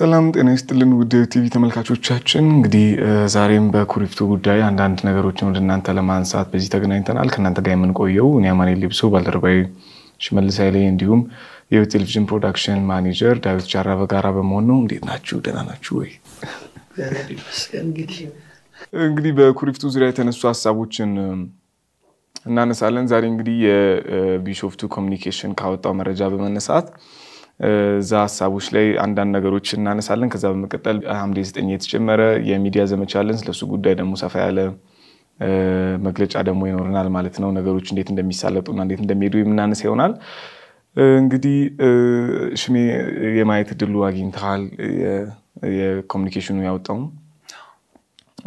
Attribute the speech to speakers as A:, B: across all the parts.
A: ሰላም ጤና ይስጥልን ውድ ቲቪ ተመልካቾቻችን፣ እንግዲህ ዛሬም በኩሪፍቱ ጉዳይ አንዳንድ ነገሮችን ወደ እናንተ ለማንሳት በዚህ ተገናኝተናል። ከእናንተ ጋር የምንቆየው እኔ አማኔ ሊብሶ፣ ባልደረባዊ ሽመልስ ኃይሌ እንዲሁም የቴሌቪዥን ቴሌቪዥን ፕሮዳክሽን ማኔጀር ዳዊት ጃራ በጋራ በመሆን ነው። እንዴት ናችሁ? ደህና ናችሁ ወይ? እንግዲህ በኩሪፍቱ ዙሪያ የተነሱ ሀሳቦችን እናነሳለን። ዛሬ እንግዲህ የቢሾፍቱ ኮሚኒኬሽን ካወጣው መረጃ በመነሳት እዛ ሀሳቦች ላይ አንዳንድ ነገሮች እናነሳለን። ከዛ በመቀጠል ሐምሌ ዘጠኝ የተጀመረ የሚዲያ ዘመቻ አለን። ስለሱ ጉዳይ ደግሞ ሰፋ ያለ መግለጫ ደግሞ ይኖረናል ማለት ነው። ነገሮች እንዴት እንደሚሳለጡና እንዴት እንደሚሄዱ የምናነሳ ይሆናል። እንግዲህ ሽሜ የማየት ድሉ አግኝተሃል። የኮሚኒኬሽኑ ያወጣውም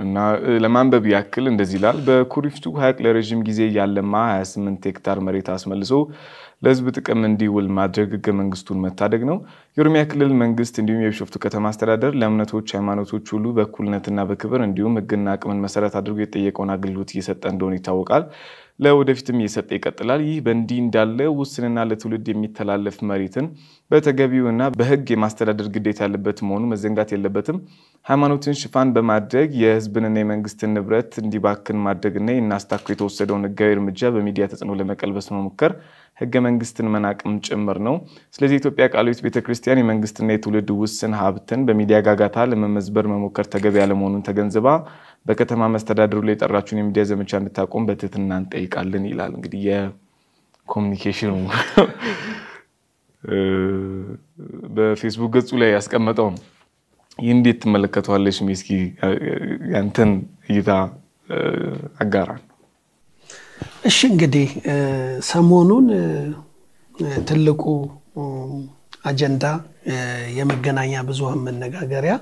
A: እና ለማንበብ ያክል እንደዚህ ይላል። በኩሪፍቱ ሐይቅ ለረዥም ጊዜ ያለማ 28 ሄክታር መሬት አስመልሶ ለህዝብ ጥቅም እንዲውል ማድረግ ህገ መንግስቱን መታደግ ነው። የኦሮሚያ ክልል መንግስት እንዲሁም የቢሾፍቱ ከተማ አስተዳደር ለእምነቶች፣ ሃይማኖቶች ሁሉ በእኩልነትና በክብር እንዲሁም ህግና አቅምን መሰረት አድርጎ የጠየቀውን አገልግሎት እየሰጠ እንደሆነ ይታወቃል። ለወደፊትም እየሰጠ ይቀጥላል። ይህ በእንዲህ እንዳለ ውስንና ለትውልድ የሚተላለፍ መሬትን በተገቢውና በሕግ የማስተዳደር ግዴታ ያለበት መሆኑ መዘንጋት የለበትም። ሃይማኖትን ሽፋን በማድረግ የሕዝብንና የመንግስትን ንብረት እንዲባክን ማድረግና የናስታኮ የተወሰደውን ሕጋዊ እርምጃ በሚዲያ ተጽዕኖ ለመቀልበስ መሞከር ሕገ መንግስትን መናቅም ጭምር ነው። ስለዚህ የኢትዮጵያ ቃለ ሕይወት የመንግስትና የትውልድ ውስን ሀብትን በሚዲያ ጋጋታ ለመመዝበር መሞከር ተገቢ ያለመሆኑን ተገንዝባ በከተማ መስተዳድሩ ላይ የጠራችሁን የሚዲያ ዘመቻ እንድታቆም በትህትና እንጠይቃለን ይላል። እንግዲህ የኮሚኒኬሽኑ በፌስቡክ ገጹ ላይ ያስቀመጠው ነው። ይህ እንዴት ትመለከተዋለች? እስኪ ያንተን እይታ አጋራ።
B: እሺ እንግዲህ ሰሞኑን ትልቁ አጀንዳ የመገናኛ ብዙሃን መነጋገሪያ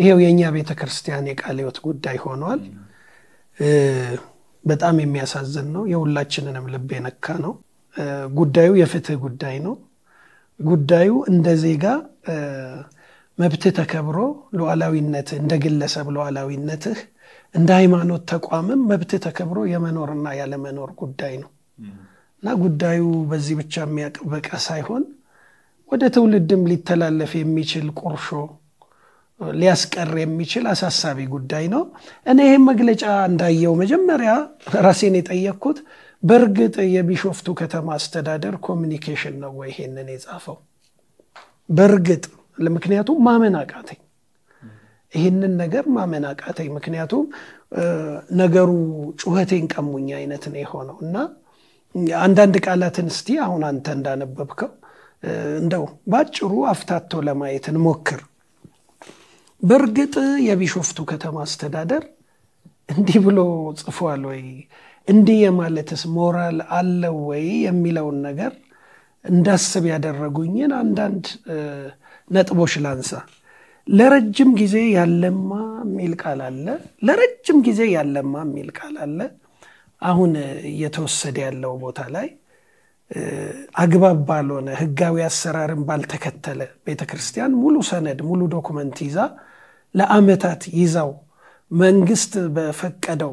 B: ይሄው የእኛ ቤተ ክርስቲያን የቃለ ጉዳይ ሆኗል። በጣም የሚያሳዝን ነው። የሁላችንንም ልብ የነካ ነው። ጉዳዩ የፍትህ ጉዳይ ነው። ጉዳዩ እንደ ዜጋ መብት ተከብሮ ሉዓላዊነትህ እንደ ግለሰብ ሉዓላዊነትህ እንደ ሃይማኖት ተቋምም መብት ተከብሮ የመኖርና ያለመኖር ጉዳይ ነው እና ጉዳዩ በዚህ ብቻ የሚያቅበቀ ሳይሆን ወደ ትውልድም ሊተላለፍ የሚችል ቁርሾ ሊያስቀር የሚችል አሳሳቢ ጉዳይ ነው። እኔ ይህም መግለጫ እንዳየው መጀመሪያ ራሴን የጠየቅኩት በእርግጥ የቢሾፍቱ ከተማ አስተዳደር ኮሚኒኬሽን ነው ወይ ይሄንን የጻፈው? በእርግጥ ምክንያቱም ማመን አቃተኝ። ይህንን ነገር ማመን አቃተኝ። ምክንያቱም ነገሩ ጩኸቴን ቀሙኝ አይነት ነው የሆነው እና አንዳንድ ቃላትን እስቲ አሁን አንተ እንዳነበብከው እንደው በአጭሩ አፍታቶ ለማየት እንሞክር። በእርግጥ የቢሾፍቱ ከተማ አስተዳደር እንዲህ ብሎ ጽፏል ወይ እንዲህ የማለትስ ሞራል አለው ወይ የሚለውን ነገር እንዳስብ ያደረጉኝን አንዳንድ ነጥቦች ላንሳ። ለረጅም ጊዜ ያለማ የሚል ቃል አለ። ለረጅም ጊዜ ያለማ የሚል ቃል አለ። አሁን እየተወሰደ ያለው ቦታ ላይ አግባብ ባልሆነ ህጋዊ አሰራርን ባልተከተለ ቤተክርስቲያን ሙሉ ሰነድ ሙሉ ዶኩመንት ይዛ ለአመታት ይዛው መንግስት በፈቀደው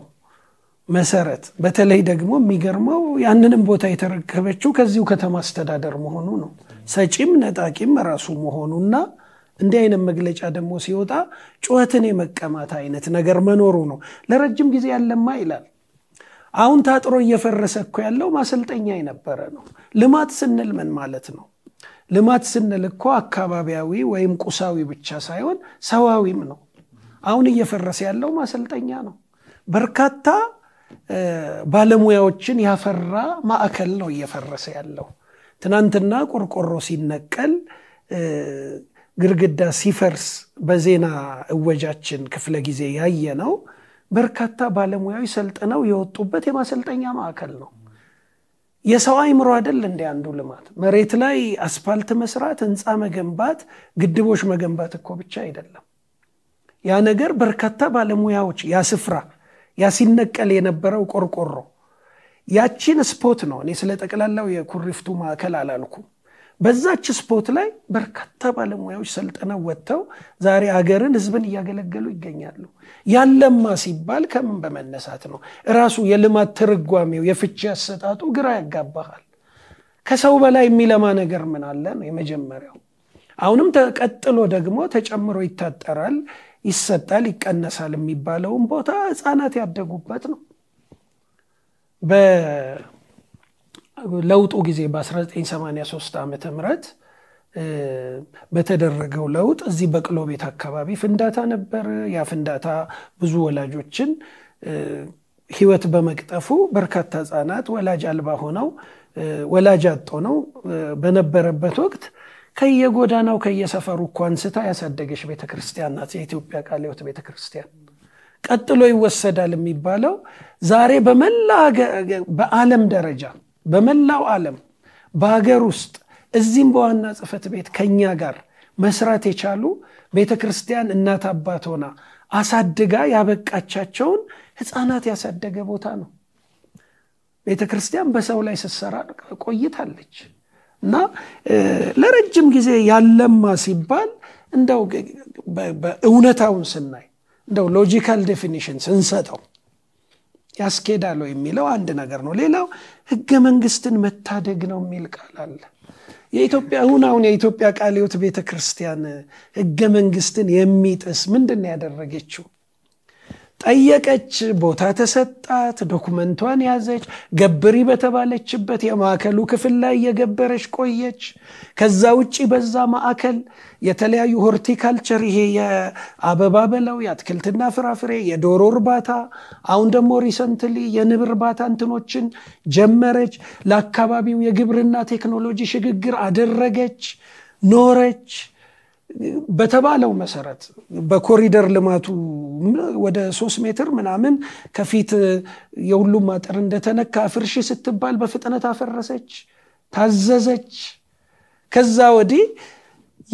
B: መሰረት በተለይ ደግሞ የሚገርመው ያንንም ቦታ የተረከበችው ከዚሁ ከተማ አስተዳደር መሆኑ ነው። ሰጪም ነጣቂም ራሱ መሆኑና እንዲህ አይነት መግለጫ ደግሞ ሲወጣ ጩኸትን የመቀማት አይነት ነገር መኖሩ ነው። ለረጅም ጊዜ ያለማ ይላል። አሁን ታጥሮ እየፈረሰ እኮ ያለው ማሰልጠኛ የነበረ ነው። ልማት ስንል ምን ማለት ነው? ልማት ስንል እኮ አካባቢያዊ ወይም ቁሳዊ ብቻ ሳይሆን ሰዋዊም ነው። አሁን እየፈረሰ ያለው ማሰልጠኛ ነው። በርካታ ባለሙያዎችን ያፈራ ማዕከል ነው እየፈረሰ ያለው። ትናንትና ቆርቆሮ ሲነቀል ግርግዳ ሲፈርስ በዜና እወጃችን ክፍለ ጊዜ ያየ ነው። በርካታ ባለሙያዊ ሰልጥነው የወጡበት የማሰልጠኛ ማዕከል ነው። የሰው አይምሮ አደል እንደ አንዱ ልማት መሬት ላይ አስፋልት መስራት፣ ህንፃ መገንባት፣ ግድቦች መገንባት እኮ ብቻ አይደለም። ያ ነገር በርካታ ባለሙያዎች ያ ስፍራ ያ ሲነቀል የነበረው ቆርቆሮ ያቺን ስፖት ነው። እኔ ስለ ጠቅላላው የኩሪፍቱ ማዕከል አላልኩም። በዛች ስፖርት ላይ በርካታ ባለሙያዎች ሰልጥነው ወጥተው ዛሬ አገርን፣ ህዝብን እያገለገሉ ይገኛሉ። ያለማ ሲባል ከምን በመነሳት ነው? እራሱ የልማት ትርጓሜው የፍቺ አሰጣጡ ግራ ያጋባሃል። ከሰው በላይ የሚለማ ነገር ምን አለ ነው የመጀመሪያው። አሁንም ተቀጥሎ ደግሞ ተጨምሮ ይታጠራል፣ ይሰጣል፣ ይቀነሳል የሚባለውን ቦታ ህፃናት ያደጉበት ነው። ለውጡ ጊዜ በ1983 ዓ ምት በተደረገው ለውጥ እዚህ በቅሎ ቤት አካባቢ ፍንዳታ ነበረ። ያ ፍንዳታ ብዙ ወላጆችን ህይወት በመቅጠፉ በርካታ ሕፃናት ወላጅ አልባ ሆነው ወላጅ አጦ ነው በነበረበት ወቅት ከየጎዳናው ከየሰፈሩ እኮ አንስታ ያሳደገች ቤተክርስቲያን ናት የኢትዮጵያ ቃለ ቤተክርስቲያን። ቀጥሎ ይወሰዳል የሚባለው ዛሬ በመላ በአለም ደረጃ በመላው ዓለም በሀገር ውስጥ እዚህም በዋና ጽፈት ቤት ከእኛ ጋር መስራት የቻሉ ቤተ ክርስቲያን እናት አባት ሆና አሳድጋ ያበቃቻቸውን ህፃናት ያሳደገ ቦታ ነው። ቤተ ክርስቲያን በሰው ላይ ስትሰራ ቆይታለች እና ለረጅም ጊዜ ያለማ ሲባል እንደው እውነታውን ስናይ እንደው ሎጂካል ዴፊኒሽን ስንሰጠው ያስኬዳል የሚለው አንድ ነገር ነው። ሌላው ህገ መንግስትን መታደግ ነው የሚል ቃል አለ። የኢትዮጵያ ሁን አሁን የኢትዮጵያ ቃልዮት ቤተ ክርስቲያን ህገ መንግስትን የሚጥስ ምንድን ያደረገችው ጠየቀች፣ ቦታ ተሰጣት፣ ዶኩመንቷን ያዘች። ገብሪ በተባለችበት የማዕከሉ ክፍል ላይ የገበረች ቆየች። ከዛ ውጭ በዛ ማዕከል የተለያዩ ሆርቲካልቸር፣ ይሄ የአበባ በለው የአትክልትና ፍራፍሬ፣ የዶሮ እርባታ፣ አሁን ደግሞ ሪሰንትሊ የንብ እርባታ እንትኖችን ጀመረች። ለአካባቢው የግብርና ቴክኖሎጂ ሽግግር አደረገች፣ ኖረች። በተባለው መሰረት በኮሪደር ልማቱ ወደ ሶስት ሜትር ምናምን ከፊት የሁሉም አጥር እንደተነካ ፍርሽ ስትባል በፍጥነት አፈረሰች፣ ታዘዘች። ከዛ ወዲህ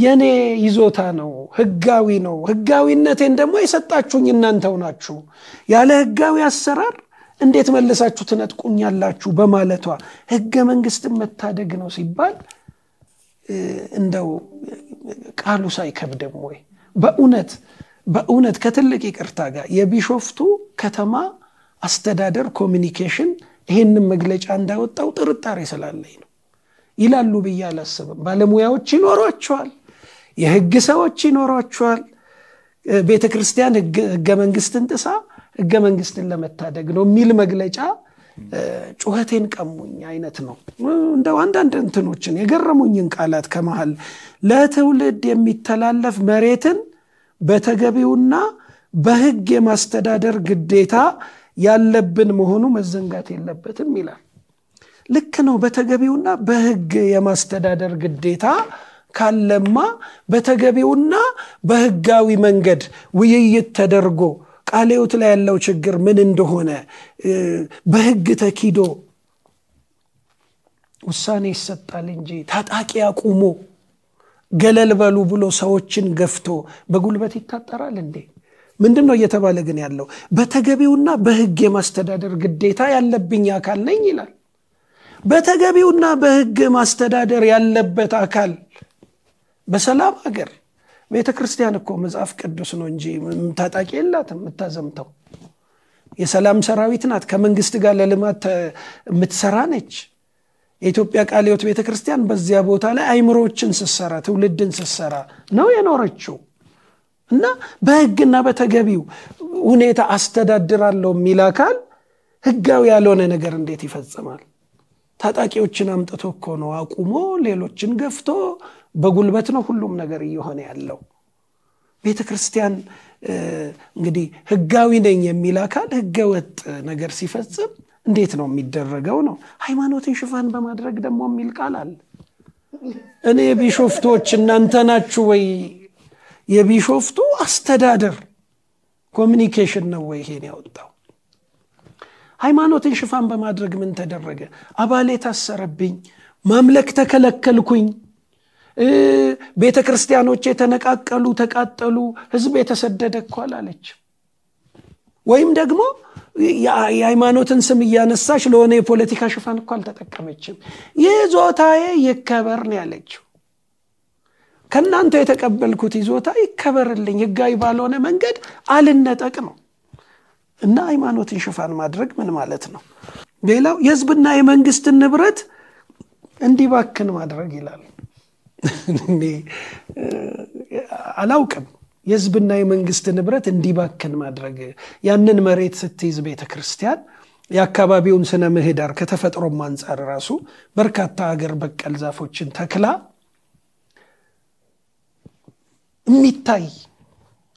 B: የኔ ይዞታ ነው፣ ህጋዊ ነው። ህጋዊነቴን ደግሞ የሰጣችሁኝ እናንተው ናችሁ። ያለ ህጋዊ አሰራር እንዴት መልሳችሁ ትነጥቁኛላችሁ? በማለቷ ህገ መንግስትን መታደግ ነው ሲባል እንደው ቃሉ ሳይከብድም ወይ በእውነት በእውነት ከትልቅ ይቅርታ ጋር የቢሾፍቱ ከተማ አስተዳደር ኮሚኒኬሽን ይሄንን መግለጫ እንዳወጣው ጥርጣሬ ስላለኝ ነው ይላሉ ብዬ አላስብም። ባለሙያዎች ይኖሯቸዋል፣ የህግ ሰዎች ይኖሯቸዋል። ቤተ ክርስቲያን ህገ መንግስትን ጥሳ ህገ መንግስትን ለመታደግ ነው የሚል መግለጫ ጩኸቴን ቀሙኝ አይነት ነው። እንደው አንዳንድ እንትኖችን የገረሙኝን ቃላት ከመሃል ለትውልድ የሚተላለፍ መሬትን በተገቢውና በህግ የማስተዳደር ግዴታ ያለብን መሆኑ መዘንጋት የለበትም ይላል። ልክ ነው። በተገቢውና በህግ የማስተዳደር ግዴታ ካለማ በተገቢውና በህጋዊ መንገድ ውይይት ተደርጎ ቃለ ሕይወት ላይ ያለው ችግር ምን እንደሆነ በህግ ተኪዶ ውሳኔ ይሰጣል እንጂ ታጣቂ አቁሞ ገለል በሉ ብሎ ሰዎችን ገፍቶ በጉልበት ይታጠራል እንዴ? ምንድን ነው እየተባለ ግን ያለው? በተገቢውና በህግ የማስተዳደር ግዴታ ያለብኝ አካል ነኝ ይላል። በተገቢውና በህግ ማስተዳደር ያለበት አካል በሰላም ሀገር ቤተ ክርስቲያን እኮ መጽሐፍ ቅዱስ ነው እንጂ ታጣቂ የላትም የምታዘምተው የሰላም ሰራዊት ናት ከመንግስት ጋር ለልማት የምትሰራ ነች የኢትዮጵያ ቃልዮት ቤተ ክርስቲያን በዚያ ቦታ ላይ አይምሮችን ስትሰራ ትውልድን ስትሰራ ነው የኖረችው እና በህግና በተገቢው ሁኔታ አስተዳድራለሁ የሚል አካል ህጋዊ ያልሆነ ነገር እንዴት ይፈጽማል ታጣቂዎችን አምጥቶ እኮ ነው አቁሞ ሌሎችን ገፍቶ በጉልበት ነው ሁሉም ነገር እየሆነ ያለው። ቤተ ክርስቲያን እንግዲህ ህጋዊ ነኝ የሚል አካል ህገወጥ ነገር ሲፈጽም እንዴት ነው የሚደረገው? ነው ሃይማኖትን ሽፋን በማድረግ ደግሞ የሚል ቃል አለ። እኔ የቢሾፍቶች እናንተ ናችሁ ወይ? የቢሾፍቱ አስተዳደር ኮሚኒኬሽን ነው ወይ ይሄን ያወጣው? ሃይማኖትን ሽፋን በማድረግ ምን ተደረገ? አባሌ ታሰረብኝ፣ ማምለክ ተከለከልኩኝ ቤተ ክርስቲያኖች የተነቃቀሉ ተቃጠሉ፣ ህዝብ የተሰደደ እኳል አለች። ወይም ደግሞ የሃይማኖትን ስም እያነሳች ለሆነ የፖለቲካ ሽፋን እኳ አልተጠቀመችም። ይዞታዬ ይከበር ነው ያለችው። ከእናንተ የተቀበልኩት ይዞታ ይከበርልኝ፣ ህጋዊ ባልሆነ መንገድ አልነጠቅ ነው እና ሃይማኖትን ሽፋን ማድረግ ምን ማለት ነው? ሌላው የህዝብና የመንግስትን ንብረት እንዲባክን ማድረግ ይላል። አላውቅም የህዝብና የመንግስት ንብረት እንዲባክን ማድረግ ያንን መሬት ስትይዝ ቤተ ክርስቲያን የአካባቢውን ስነ ምህዳር ከተፈጥሮም አንጻር ራሱ በርካታ አገር በቀል ዛፎችን ተክላ የሚታይ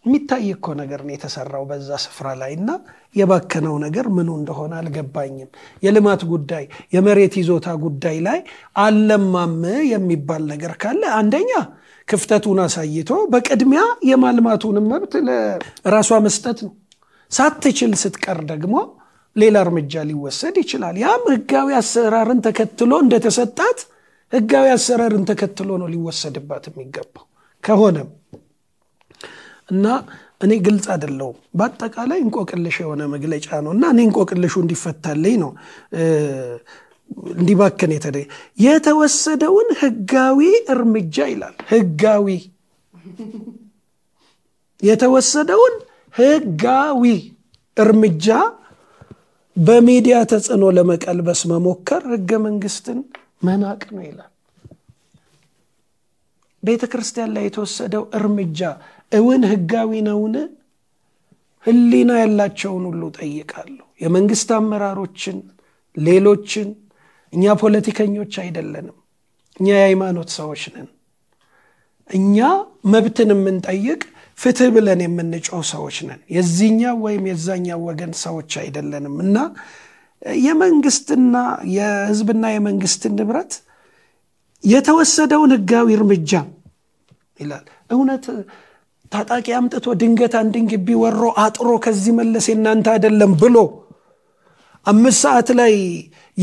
B: የሚታይ እኮ ነገር ነው የተሰራው በዛ ስፍራ ላይ እና የባከነው ነገር ምኑ እንደሆነ አልገባኝም። የልማት ጉዳይ፣ የመሬት ይዞታ ጉዳይ ላይ አለማም የሚባል ነገር ካለ አንደኛ ክፍተቱን አሳይቶ በቅድሚያ የማልማቱንም መብት ለራሷ መስጠት ነው። ሳትችል ስትቀር ደግሞ ሌላ እርምጃ ሊወሰድ ይችላል። ያም ህጋዊ አሰራርን ተከትሎ እንደተሰጣት ህጋዊ አሰራርን ተከትሎ ነው ሊወሰድባት የሚገባው ከሆነም እና እኔ ግልጽ አደለው በአጠቃላይ እንቆቅልሽ የሆነ መግለጫ ነው እና እኔ እንቆቅልሹ እንዲፈታልኝ ነው እንዲባክን የተደ የተወሰደውን ህጋዊ እርምጃ ይላል። ህጋዊ የተወሰደውን ህጋዊ እርምጃ በሚዲያ ተጽዕኖ ለመቀልበስ መሞከር ህገ መንግስትን መናቅ ነው ይላል። ቤተ ክርስቲያን ላይ የተወሰደው እርምጃ እውን ህጋዊ ነውን? ህሊና ያላቸውን ሁሉ ጠይቃለሁ። የመንግስት አመራሮችን፣ ሌሎችን። እኛ ፖለቲከኞች አይደለንም። እኛ የሃይማኖት ሰዎች ነን። እኛ መብትን የምንጠይቅ ፍትህ ብለን የምንጮው ሰዎች ነን። የዚህኛው ወይም የዛኛው ወገን ሰዎች አይደለንም እና የመንግስትና የህዝብና የመንግስትን ንብረት የተወሰደውን ህጋዊ እርምጃ ይላል እውነት ታጣቂ አምጥቶ ድንገት አንድን ግቢ ወሮ አጥሮ ከዚህ መለስ የእናንተ አይደለም ብሎ አምስት ሰዓት ላይ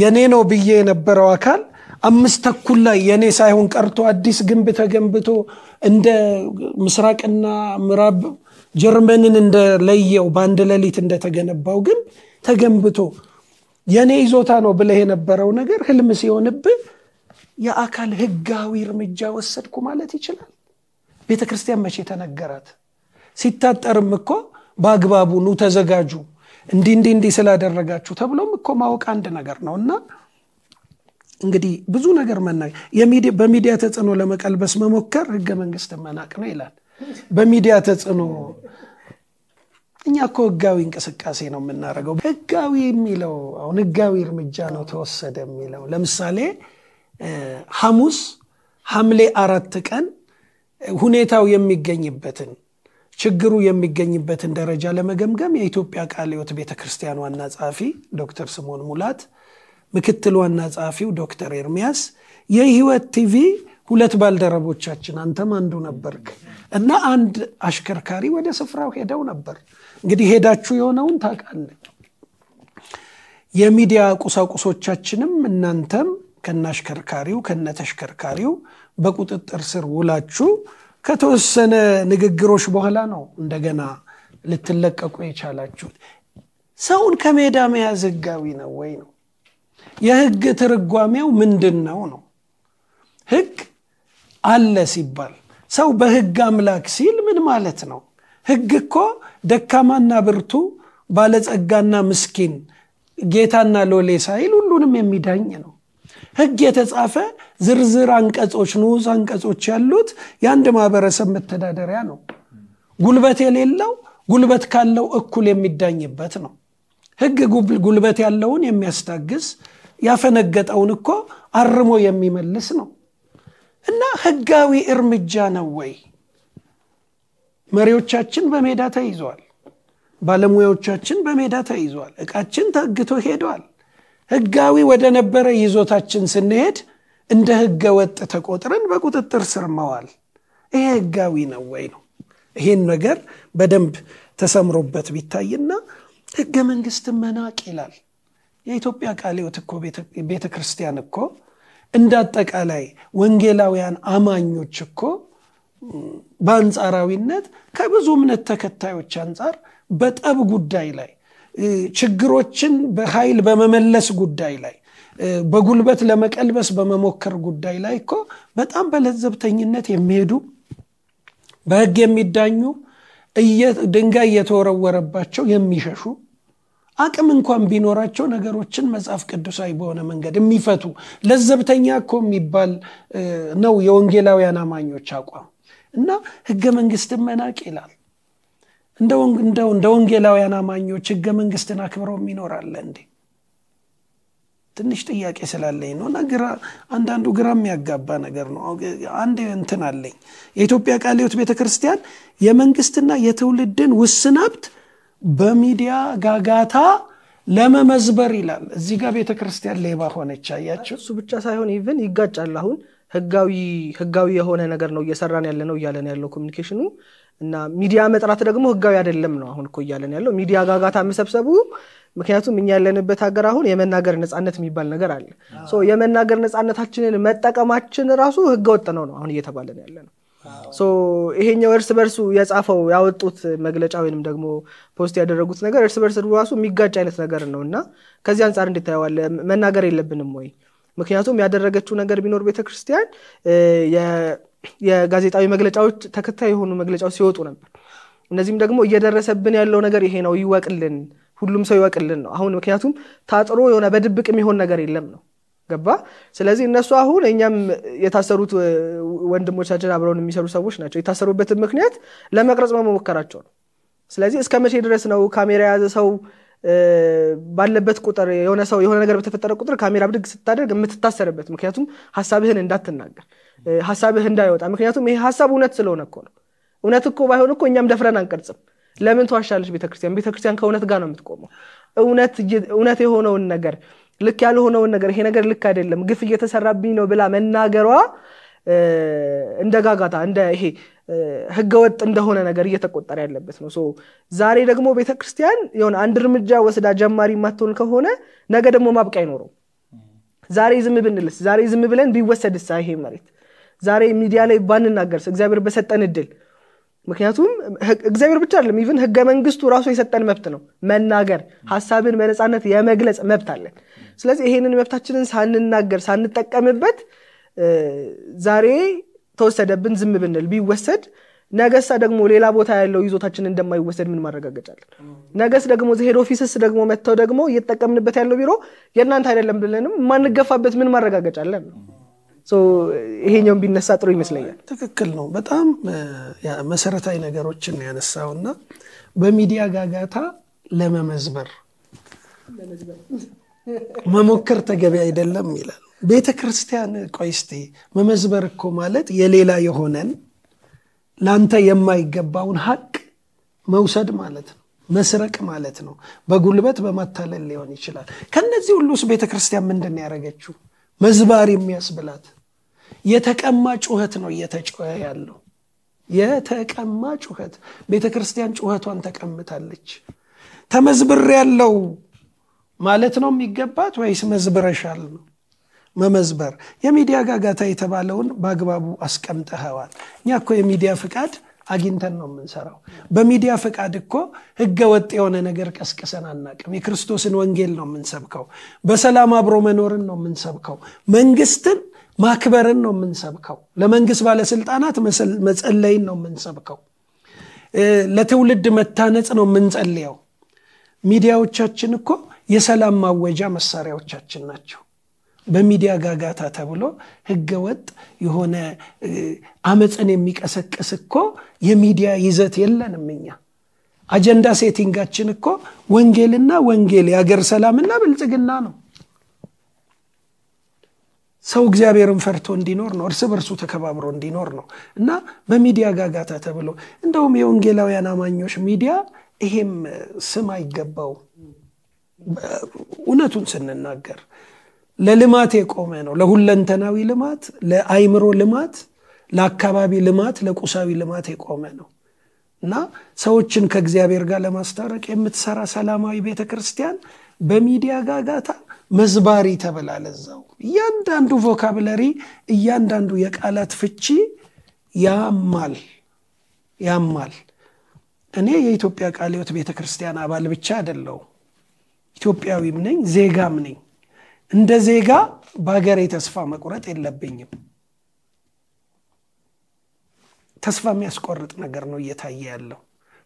B: የኔ ነው ብዬ የነበረው አካል አምስት ተኩል ላይ የኔ ሳይሆን ቀርቶ አዲስ ግንብ ተገንብቶ እንደ ምስራቅና ምዕራብ ጀርመንን እንደለየው በአንድ ሌሊት እንደተገነባው ግንብ ተገንብቶ የእኔ ይዞታ ነው ብለህ የነበረው ነገር ህልም ሲሆንብህ የአካል ህጋዊ እርምጃ ወሰድኩ ማለት ይችላል። ቤተ ክርስቲያን መቼ ተነገራት? ሲታጠርም እኮ በአግባቡ ኑ ተዘጋጁ፣ እንዲ እንዲ እንዲ ስላደረጋችሁ ተብሎም እኮ ማወቅ አንድ ነገር ነው እና እንግዲህ ብዙ ነገር መና በሚዲያ ተጽዕኖ ለመቀልበስ መሞከር ህገ መንግስት መናቅ ነው ይላል። በሚዲያ ተጽዕኖ እኛ እኮ ህጋዊ እንቅስቃሴ ነው የምናደርገው። ህጋዊ የሚለው አሁን ህጋዊ እርምጃ ነው ተወሰደ የሚለው ለምሳሌ ሐሙስ ሐምሌ አራት ቀን ሁኔታው የሚገኝበትን ችግሩ የሚገኝበትን ደረጃ ለመገምገም የኢትዮጵያ ቃለ ቤተ ክርስቲያን ዋና ጸሐፊ ዶክተር ስሞን ሙላት፣ ምክትል ዋና ጸሐፊው ዶክተር ኤርሚያስ፣ የህይወት ቲቪ ሁለት ባልደረቦቻችን አንተም አንዱ ነበርክ እና አንድ አሽከርካሪ ወደ ስፍራው ሄደው ነበር። እንግዲህ ሄዳችሁ የሆነውን ታቃለ የሚዲያ ቁሳቁሶቻችንም እናንተም ከነ አሽከርካሪው ከነ ተሽከርካሪው በቁጥጥር ስር ውላችሁ ከተወሰነ ንግግሮች በኋላ ነው እንደገና ልትለቀቁ የቻላችሁት። ሰውን ከሜዳ መያዝ ህጋዊ ነው ወይ ነው? የህግ ትርጓሜው ምንድን ነው ነው? ህግ አለ ሲባል ሰው በህግ አምላክ ሲል ምን ማለት ነው? ህግ እኮ ደካማና ብርቱ፣ ባለጸጋና ምስኪን፣ ጌታና ሎሌ ሳይል ሁሉንም የሚዳኝ ነው። ህግ የተጻፈ ዝርዝር አንቀጾች፣ ንዑስ አንቀጾች ያሉት የአንድ ማህበረሰብ መተዳደሪያ ነው። ጉልበት የሌለው ጉልበት ካለው እኩል የሚዳኝበት ነው። ህግ ጉልበት ያለውን የሚያስታግስ ያፈነገጠውን እኮ አርሞ የሚመልስ ነው እና ህጋዊ እርምጃ ነው ወይ? መሪዎቻችን በሜዳ ተይዘዋል። ባለሙያዎቻችን በሜዳ ተይዘዋል። እቃችን ታግቶ ሄደዋል። ህጋዊ ወደ ነበረ ይዞታችን ስንሄድ እንደ ህገ ወጥ ተቆጥረን በቁጥጥር ስር መዋል ይሄ ህጋዊ ነው ወይ ነው ይሄን ነገር በደንብ ተሰምሮበት ቢታይና ህገ መንግስት መናቅ ይላል የኢትዮጵያ ቃሌዎት እኮ ቤተ ክርስቲያን እኮ እንደ አጠቃላይ ወንጌላውያን አማኞች እኮ በአንጻራዊነት ከብዙ እምነት ተከታዮች አንጻር በጠብ ጉዳይ ላይ ችግሮችን በኃይል በመመለስ ጉዳይ ላይ በጉልበት ለመቀልበስ በመሞከር ጉዳይ ላይ እኮ በጣም በለዘብተኝነት የሚሄዱ በህግ የሚዳኙ ድንጋይ እየተወረወረባቸው የሚሸሹ አቅም እንኳን ቢኖራቸው ነገሮችን መጽሐፍ ቅዱሳዊ በሆነ መንገድ የሚፈቱ ለዘብተኛ እኮ የሚባል ነው የወንጌላውያን አማኞች አቋም እና ህገ መንግስትን መናቅ ይላል እንደ ወንጌላውያን አማኞች ህገ መንግስትን አክብረው የሚኖራለ እንዴ? ትንሽ ጥያቄ ስላለኝ ነው እና አንዳንዱ ግራ የሚያጋባ ነገር ነው። አንድ እንትን አለኝ የኢትዮጵያ ቃሊዮት ቤተ ክርስቲያን የመንግስትና የትውልድን ውስን ሀብት በሚዲያ ጋጋታ ለመመዝበር ይላል። እዚህ ጋር ቤተ ክርስቲያን ሌባ ሆነች። አያቸው እሱ ብቻ ሳይሆን ኢቭን
C: ይጋጫል። አሁን ህጋዊ ህጋዊ የሆነ ነገር ነው እየሰራን ያለ ነው እያለን ያለው ኮሚኒኬሽኑ እና ሚዲያ መጥራት ደግሞ ህጋዊ አይደለም ነው አሁን እኮ እያለን ያለው ሚዲያ ጋጋታ መሰብሰቡ። ምክንያቱም እኛ ያለንበት ሀገር አሁን የመናገር ነፃነት የሚባል ነገር አለ። የመናገር ነጻነታችንን መጠቀማችን ራሱ ወጥ ነው ነው አሁን እየተባለን ያለ ነው። ይሄኛው እርስ በርሱ የጻፈው ያወጡት መግለጫ ወይንም ደግሞ ፖስት ያደረጉት ነገር እርስ በርስ ራሱ የሚጋጭ አይነት ነገር ነው እና ከዚህ አንጻር እንዲታየዋለ መናገር የለብንም ወይ? ምክንያቱም ያደረገችው ነገር ቢኖር ቤተክርስቲያን የጋዜጣዊ መግለጫዎች ተከታይ የሆኑ መግለጫዎች ሲወጡ ነበር። እነዚህም ደግሞ እየደረሰብን ያለው ነገር ይሄ ነው፣ ይወቅልን፣ ሁሉም ሰው ይወቅልን ነው አሁን። ምክንያቱም ታጥሮ የሆነ በድብቅ የሚሆን ነገር የለም ነው ገባ። ስለዚህ እነሱ አሁን እኛም የታሰሩት ወንድሞቻችን አብረውን የሚሰሩ ሰዎች ናቸው። የታሰሩበትን ምክንያት ለመቅረጽ መሞከራቸው ነው። ስለዚህ እስከ መቼ ድረስ ነው ካሜራ የያዘ ሰው ባለበት ቁጥር የሆነ ሰው የሆነ ነገር በተፈጠረ ቁጥር ካሜራ ብድግ ስታደርግ የምትታሰርበት? ምክንያቱም ሀሳብህን እንዳትናገር ሀሳብህ እንዳይወጣ። ምክንያቱም ይሄ ሀሳብ እውነት ስለሆነ እኮ ነው። እውነት እኮ ባይሆን እኮ እኛም ደፍረን አንቀርጽም። ለምን ተዋሻለች ቤተክርስቲያን? ቤተክርስቲያን ከእውነት ጋር ነው የምትቆመው። እውነት የሆነውን ነገር ልክ ያልሆነውን ነገር ይሄ ነገር ልክ አይደለም፣ ግፍ እየተሰራብኝ ነው ብላ መናገሯ እንደ ጋጋታ እንደ ይሄ ህገወጥ እንደሆነ ነገር እየተቆጠረ ያለበት ነው። ዛሬ ደግሞ ቤተክርስቲያን የሆነ አንድ እርምጃ ወስዳ ጀማሪ ማትሆን ከሆነ ነገ ደግሞ ማብቂያ አይኖረው። ዛሬ ዝም ብንልስ? ዛሬ ዝም ብለን ቢወሰድሳ ይሄ መሬት ዛሬ ሚዲያ ላይ ባንናገርስ እግዚአብሔር በሰጠን እድል ምክንያቱም እግዚአብሔር ብቻ አይደለም ኢቭን ህገ መንግስቱ ራሱ የሰጠን መብት ነው መናገር ሀሳብን በነፃነት የመግለጽ መብት አለን ስለዚህ ይሄንን መብታችንን ሳንናገር ሳንጠቀምበት ዛሬ ተወሰደብን ዝም ብንል ቢወሰድ ነገሳ ደግሞ ሌላ ቦታ ያለው ይዞታችን እንደማይወሰድ ምን ማረጋገጫለን ነገስ ደግሞ ዚሄድ ኦፊስስ ደግሞ መጥተው ደግሞ እየተጠቀምንበት ያለው ቢሮ የእናንተ አይደለም ብለንም የማንገፋበት ምን ማረጋገጫለን ነው
B: ይሄኛውን ቢነሳ ጥሩ ይመስለኛል። ትክክል ነው። በጣም መሰረታዊ ነገሮችን ያነሳው እና በሚዲያ ጋጋታ ለመመዝበር መሞከር ተገቢ አይደለም ይላል ቤተ ክርስቲያን። ቆይስቲ መመዝበር እኮ ማለት የሌላ የሆነን ለአንተ የማይገባውን ሀቅ መውሰድ ማለት ነው። መስረቅ ማለት ነው። በጉልበት በማታለል ሊሆን ይችላል። ከነዚህ ሁሉ ውስጥ ቤተ ክርስቲያን ምንድን ያደረገችው መዝባር የሚያስብላት የተቀማ ጩኸት ነው እየተጮኸ ያለው። የተቀማ ጩኸት ቤተ ክርስቲያን ጩኸቷን ተቀምታለች። ተመዝብር ያለው ማለት ነው የሚገባት ወይስ መዝብረሻል ነው? መመዝበር የሚዲያ ጋጋታ የተባለውን በአግባቡ አስቀምጠኸዋል። እኛ እኮ የሚዲያ ፍቃድ አግኝተን ነው የምንሰራው። በሚዲያ ፍቃድ እኮ ህገ ወጥ የሆነ ነገር ቀስቅሰን አናቅም። የክርስቶስን ወንጌል ነው የምንሰብከው። በሰላም አብሮ መኖርን ነው የምንሰብከው። መንግስትን ማክበርን ነው የምንሰብከው። ለመንግስት ባለስልጣናት መጸለይን ነው የምንሰብከው። ለትውልድ መታነጽ ነው የምንጸልየው። ሚዲያዎቻችን እኮ የሰላም ማወጃ መሳሪያዎቻችን ናቸው። በሚዲያ ጋጋታ ተብሎ ህገወጥ የሆነ አመፅን የሚቀሰቅስ እኮ የሚዲያ ይዘት የለንም እኛ። አጀንዳ ሴቲንጋችን እኮ ወንጌልና ወንጌል የአገር ሰላምና ብልጽግና ነው። ሰው እግዚአብሔርን ፈርቶ እንዲኖር ነው፣ እርስ በርሱ ተከባብሮ እንዲኖር ነው እና በሚዲያ ጋጋታ ተብሎ እንደውም የወንጌላውያን አማኞች ሚዲያ ይሄም ስም አይገባው። እውነቱን ስንናገር ለልማት የቆመ ነው። ለሁለንተናዊ ልማት፣ ለአይምሮ ልማት፣ ለአካባቢ ልማት፣ ለቁሳዊ ልማት የቆመ ነው እና ሰዎችን ከእግዚአብሔር ጋር ለማስታረቅ የምትሰራ ሰላማዊ ቤተ ክርስቲያን በሚዲያ ጋጋታ መዝባሪ ተብላለዛው እያንዳንዱ ቮካብለሪ፣ እያንዳንዱ የቃላት ፍቺ ያማል ያማል። እኔ የኢትዮጵያ ቃሊዮት ቤተ ክርስቲያን አባል ብቻ አደለው ኢትዮጵያዊም ነኝ፣ ዜጋም ነኝ። እንደ ዜጋ በሀገር ተስፋ መቁረጥ የለብኝም። ተስፋ የሚያስቆርጥ ነገር ነው እየታየ ያለው።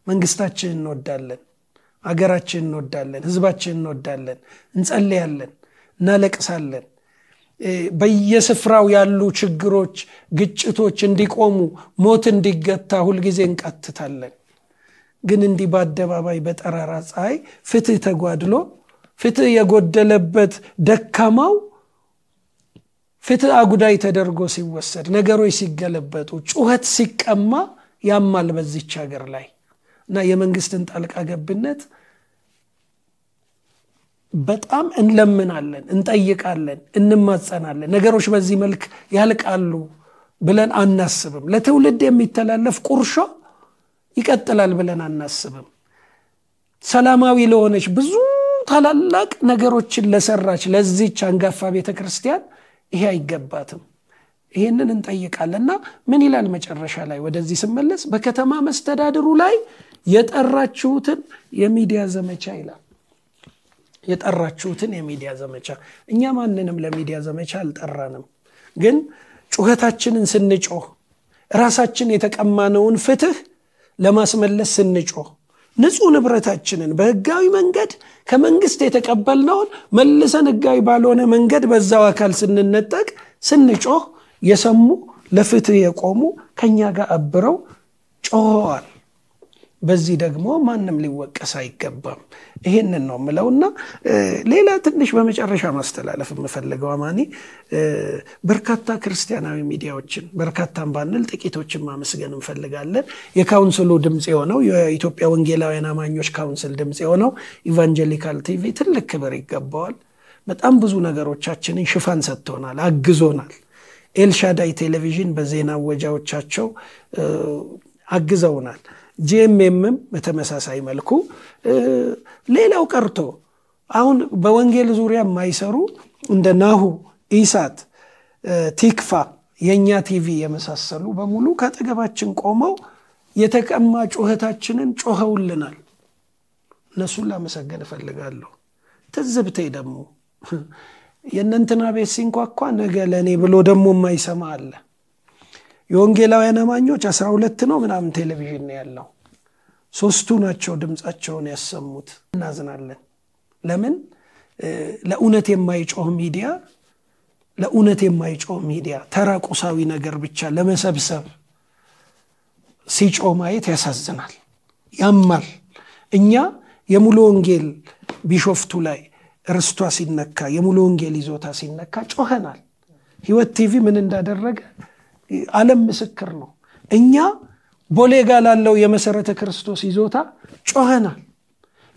B: መንግስታችን እንወዳለን አገራችን እንወዳለን፣ ህዝባችን እንወዳለን፣ እንጸልያለን፣ እናለቅሳለን። በየስፍራው ያሉ ችግሮች፣ ግጭቶች እንዲቆሙ፣ ሞት እንዲገታ ሁልጊዜ እንቀትታለን። ግን እንዲህ በአደባባይ በጠራራ ፀሐይ ፍትህ ተጓድሎ ፍትህ የጎደለበት ደካማው ፍትህ አጉዳይ ተደርጎ ሲወሰድ ነገሮች ሲገለበጡ ጩኸት ሲቀማ ያማል በዚች ሀገር ላይ እና የመንግስትን ጣልቃ ገብነት በጣም እንለምናለን፣ እንጠይቃለን፣ እንማጸናለን። ነገሮች በዚህ መልክ ያልቃሉ ብለን አናስብም። ለትውልድ የሚተላለፍ ቁርሾ ይቀጥላል ብለን አናስብም። ሰላማዊ ለሆነች ብዙ ታላላቅ ነገሮችን ለሰራች ለዚች አንጋፋ ቤተ ክርስቲያን ይሄ አይገባትም። ይሄንን እንጠይቃለና ምን ይላል መጨረሻ ላይ ወደዚህ ስመለስ በከተማ መስተዳድሩ ላይ የጠራችሁትን የሚዲያ ዘመቻ ይላል። የጠራችሁትን የሚዲያ ዘመቻ። እኛ ማንንም ለሚዲያ ዘመቻ አልጠራንም፣ ግን ጩኸታችንን ስንጮህ ራሳችን የተቀማነውን ፍትህ ለማስመለስ ስንጮህ ንጹህ ንብረታችንን በህጋዊ መንገድ ከመንግስት የተቀበልነውን መልሰን ህጋዊ ባልሆነ መንገድ በዛው አካል ስንነጠቅ ስንጮህ የሰሙ ለፍትህ የቆሙ ከእኛ ጋር አብረው ጮኸዋል። በዚህ ደግሞ ማንም ሊወቀስ አይገባም። ይሄንን ነው የምለውና ሌላ ትንሽ በመጨረሻ ማስተላለፍ የምፈልገው አማኒ በርካታ ክርስቲያናዊ ሚዲያዎችን በርካታም ባንል ጥቂቶችን ማመስገን እንፈልጋለን። የካውንስሉ ድምፅ የሆነው የኢትዮጵያ ወንጌላውያን አማኞች ካውንስል ድምፅ የሆነው ኢቫንጀሊካል ቲቪ ትልቅ ክብር ይገባዋል። በጣም ብዙ ነገሮቻችንን ሽፋን ሰጥቶናል፣ አግዞናል። ኤልሻዳይ ቴሌቪዥን በዜና ወጃዎቻቸው አግዘውናል። ጂኤምኤምም በተመሳሳይ መልኩ ሌላው ቀርቶ አሁን በወንጌል ዙሪያ የማይሰሩ እንደ ናሁ፣ ኢሳት፣ ቲክፋ፣ የእኛ ቲቪ የመሳሰሉ በሙሉ ከአጠገባችን ቆመው የተቀማ ጩኸታችንን ጮኸውልናል። እነሱን ላመሰገን እፈልጋለሁ። ትዝብቴ ደግሞ የእነንትና እንትና ቤት ሲንኳኳ ነገ ለእኔ ብሎ ደግሞ የማይሰማ አለ። የወንጌላውያን አማኞች አስራ ሁለት ነው ምናምን ቴሌቪዥን ያለው። ሶስቱ ናቸው ድምፃቸውን ያሰሙት። እናዝናለን። ለምን ለእውነት የማይጮህ ሚዲያ ለእውነት የማይጮህ ሚዲያ ተራ ቁሳዊ ነገር ብቻ ለመሰብሰብ ሲጮህ ማየት ያሳዝናል፣ ያማል። እኛ የሙሉ ወንጌል ቢሾፍቱ ላይ እርስቷ ሲነካ የሙሉ ወንጌል ይዞታ ሲነካ ጮኸናል። ህይወት ቲቪ ምን እንዳደረገ አለም ምስክር ነው። እኛ ቦሌ ጋር ላለው የመሰረተ ክርስቶስ ይዞታ ጮኸናል።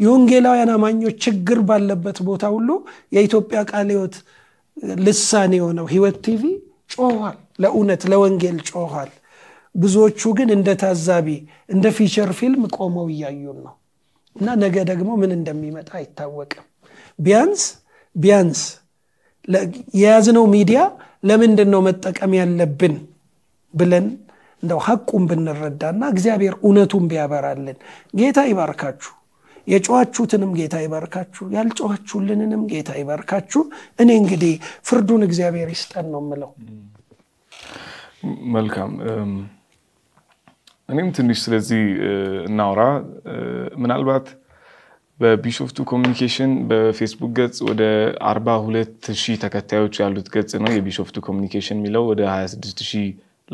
B: የወንጌላውያን አማኞች ችግር ባለበት ቦታ ሁሉ የኢትዮጵያ ቃለ ልሳን የሆነው ህይወት ቲቪ ጮኋል፣ ለእውነት ለወንጌል ጮኋል። ብዙዎቹ ግን እንደ ታዛቢ እንደ ፊቸር ፊልም ቆመው እያዩን ነው እና ነገ ደግሞ ምን እንደሚመጣ አይታወቅም። ቢያንስ ቢያንስ የያዝነው ሚዲያ ለምንድን ነው መጠቀም ያለብን ብለን እንደው ሐቁን ብንረዳና እግዚአብሔር እውነቱን ቢያበራልን ጌታ ይባርካችሁ። የጨዋችሁትንም ጌታ ይባርካችሁ፣ ያልጮኋችሁልንንም ጌታ ይባርካችሁ። እኔ እንግዲህ ፍርዱን እግዚአብሔር ይስጠን ነው የምለው።
A: መልካም እኔም ትንሽ ስለዚህ እናውራ። ምናልባት በቢሾፍቱ ኮሚኒኬሽን በፌስቡክ ገጽ ወደ 42 ሺህ ተከታዮች ያሉት ገጽ ነው። የቢሾፍቱ ኮሚኒኬሽን የሚለው ወደ 26 ሺህ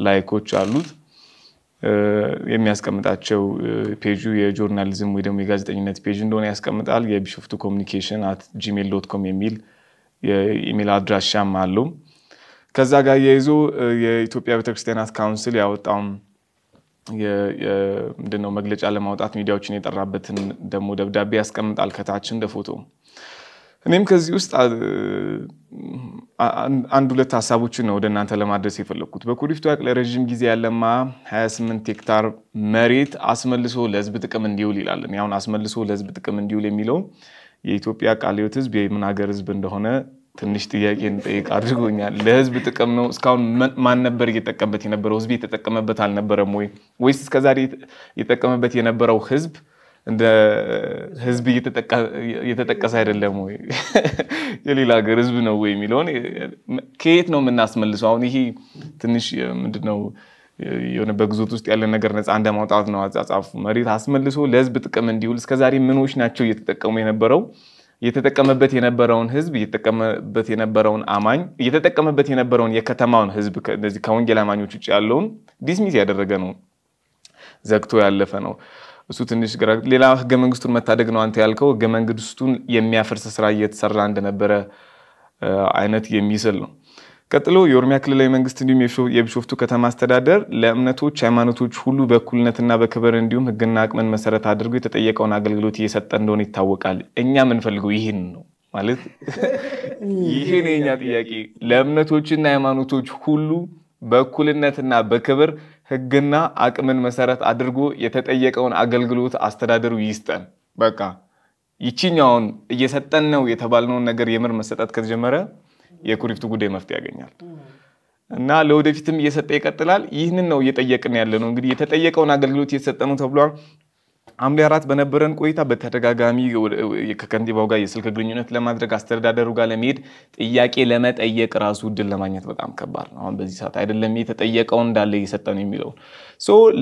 A: ላይኮች አሉት። የሚያስቀምጣቸው ፔጁ የጆርናሊዝም ወይ ደግሞ የጋዜጠኝነት ፔጅ እንደሆነ ያስቀምጣል። የቢሾፍቱ ኮሚኒኬሽን አት ጂሜል ዶት ኮም የሚል የኢሜል አድራሻም አለው። ከዛ ጋር የይዞ የኢትዮጵያ ቤተክርስቲያናት ካውንስል ያወጣውን ምንድነው መግለጫ ለማውጣት ሚዲያዎችን የጠራበትን ደግሞ ደብዳቤ ያስቀምጣል ከታች እንደ ፎቶ እኔም ከዚህ ውስጥ አንድ ሁለት ሀሳቦችን ነው ወደ እናንተ ለማድረስ የፈለግኩት። በኩሪፍቱ ያቅ ለረዥም ጊዜ ያለማ 28 ሄክታር መሬት አስመልሶ ለህዝብ ጥቅም እንዲውል ይላለን። ያሁን አስመልሶ ለህዝብ ጥቅም እንዲውል የሚለው የኢትዮጵያ ቃለ ሕይወት ህዝብ የምን ሀገር ህዝብ እንደሆነ ትንሽ ጥያቄ እንጠይቅ አድርጎኛል። ለህዝብ ጥቅም ነው። እስካሁን ማን ነበር እየጠቀምበት የነበረው? ህዝብ የተጠቀመበት አልነበረም ወይ? ወይስ እስከዛሬ የተጠቀመበት የነበረው ህዝብ እንደ ህዝብ እየተጠቀሰ አይደለም ወይ? የሌላ ሀገር ህዝብ ነው ወይ የሚለውን ከየት ነው የምናስመልሰው? አሁን ይሄ ትንሽ ምንድነው የሆነ በግዞት ውስጥ ያለ ነገር ነፃ እንደማውጣት ነው። አጻጻፉ መሬት አስመልሶ ለህዝብ ጥቅም እንዲውል እስከዛሬ ምኖች ናቸው እየተጠቀሙ የነበረው እየተጠቀመበት የነበረውን ህዝብ እየተጠቀመበት የነበረውን አማኝ እየተጠቀመበት የነበረውን የከተማውን ህዝብ ከወንጌል አማኞች ውጭ ያለውን ዲስሚስ ያደረገ ነው፣ ዘግቶ ያለፈ ነው። እሱ ትንሽ ግራ ሌላ ህገ መንግስቱን መታደግ ነው አንተ ያልከው ህገ መንግስቱን የሚያፈርስ ስራ እየተሰራ እንደነበረ አይነት የሚስል ነው። ቀጥሎ የኦሮሚያ ክልላዊ መንግስት እንዲሁም የቢሾፍቱ ከተማ አስተዳደር ለእምነቶች፣ ሃይማኖቶች ሁሉ በእኩልነትና በክብር እንዲሁም ህግና አቅምን መሰረት አድርጎ የተጠየቀውን አገልግሎት እየሰጠ እንደሆነ ይታወቃል። እኛ የምንፈልገው ይህን ነው ማለት ይህን የኛ ጥያቄ ለእምነቶችና ሃይማኖቶች ሁሉ በእኩልነትና በክብር ህግና አቅምን መሰረት አድርጎ የተጠየቀውን አገልግሎት አስተዳደሩ ይስጠን። በቃ ይችኛውን እየሰጠን ነው የተባልነውን ነገር የምር መሰጠት ከተጀመረ የኩሪፍቱ ጉዳይ መፍትሄ ያገኛል እና ለወደፊትም እየሰጠ ይቀጥላል። ይህንን ነው እየጠየቅን ያለ ነው። እንግዲህ የተጠየቀውን አገልግሎት እየተሰጠ ነው ተብሏል። ሐምሌ አራት በነበረን ቆይታ በተደጋጋሚ ከከንቲባው ጋር የስልክ ግንኙነት ለማድረግ አስተዳደሩ ጋር ለመሄድ ጥያቄ ለመጠየቅ ራሱ እድል ለማግኘት በጣም ከባድ ነው። አሁን በዚህ ሰዓት አይደለም የተጠየቀው እንዳለ እየሰጠ ነው የሚለው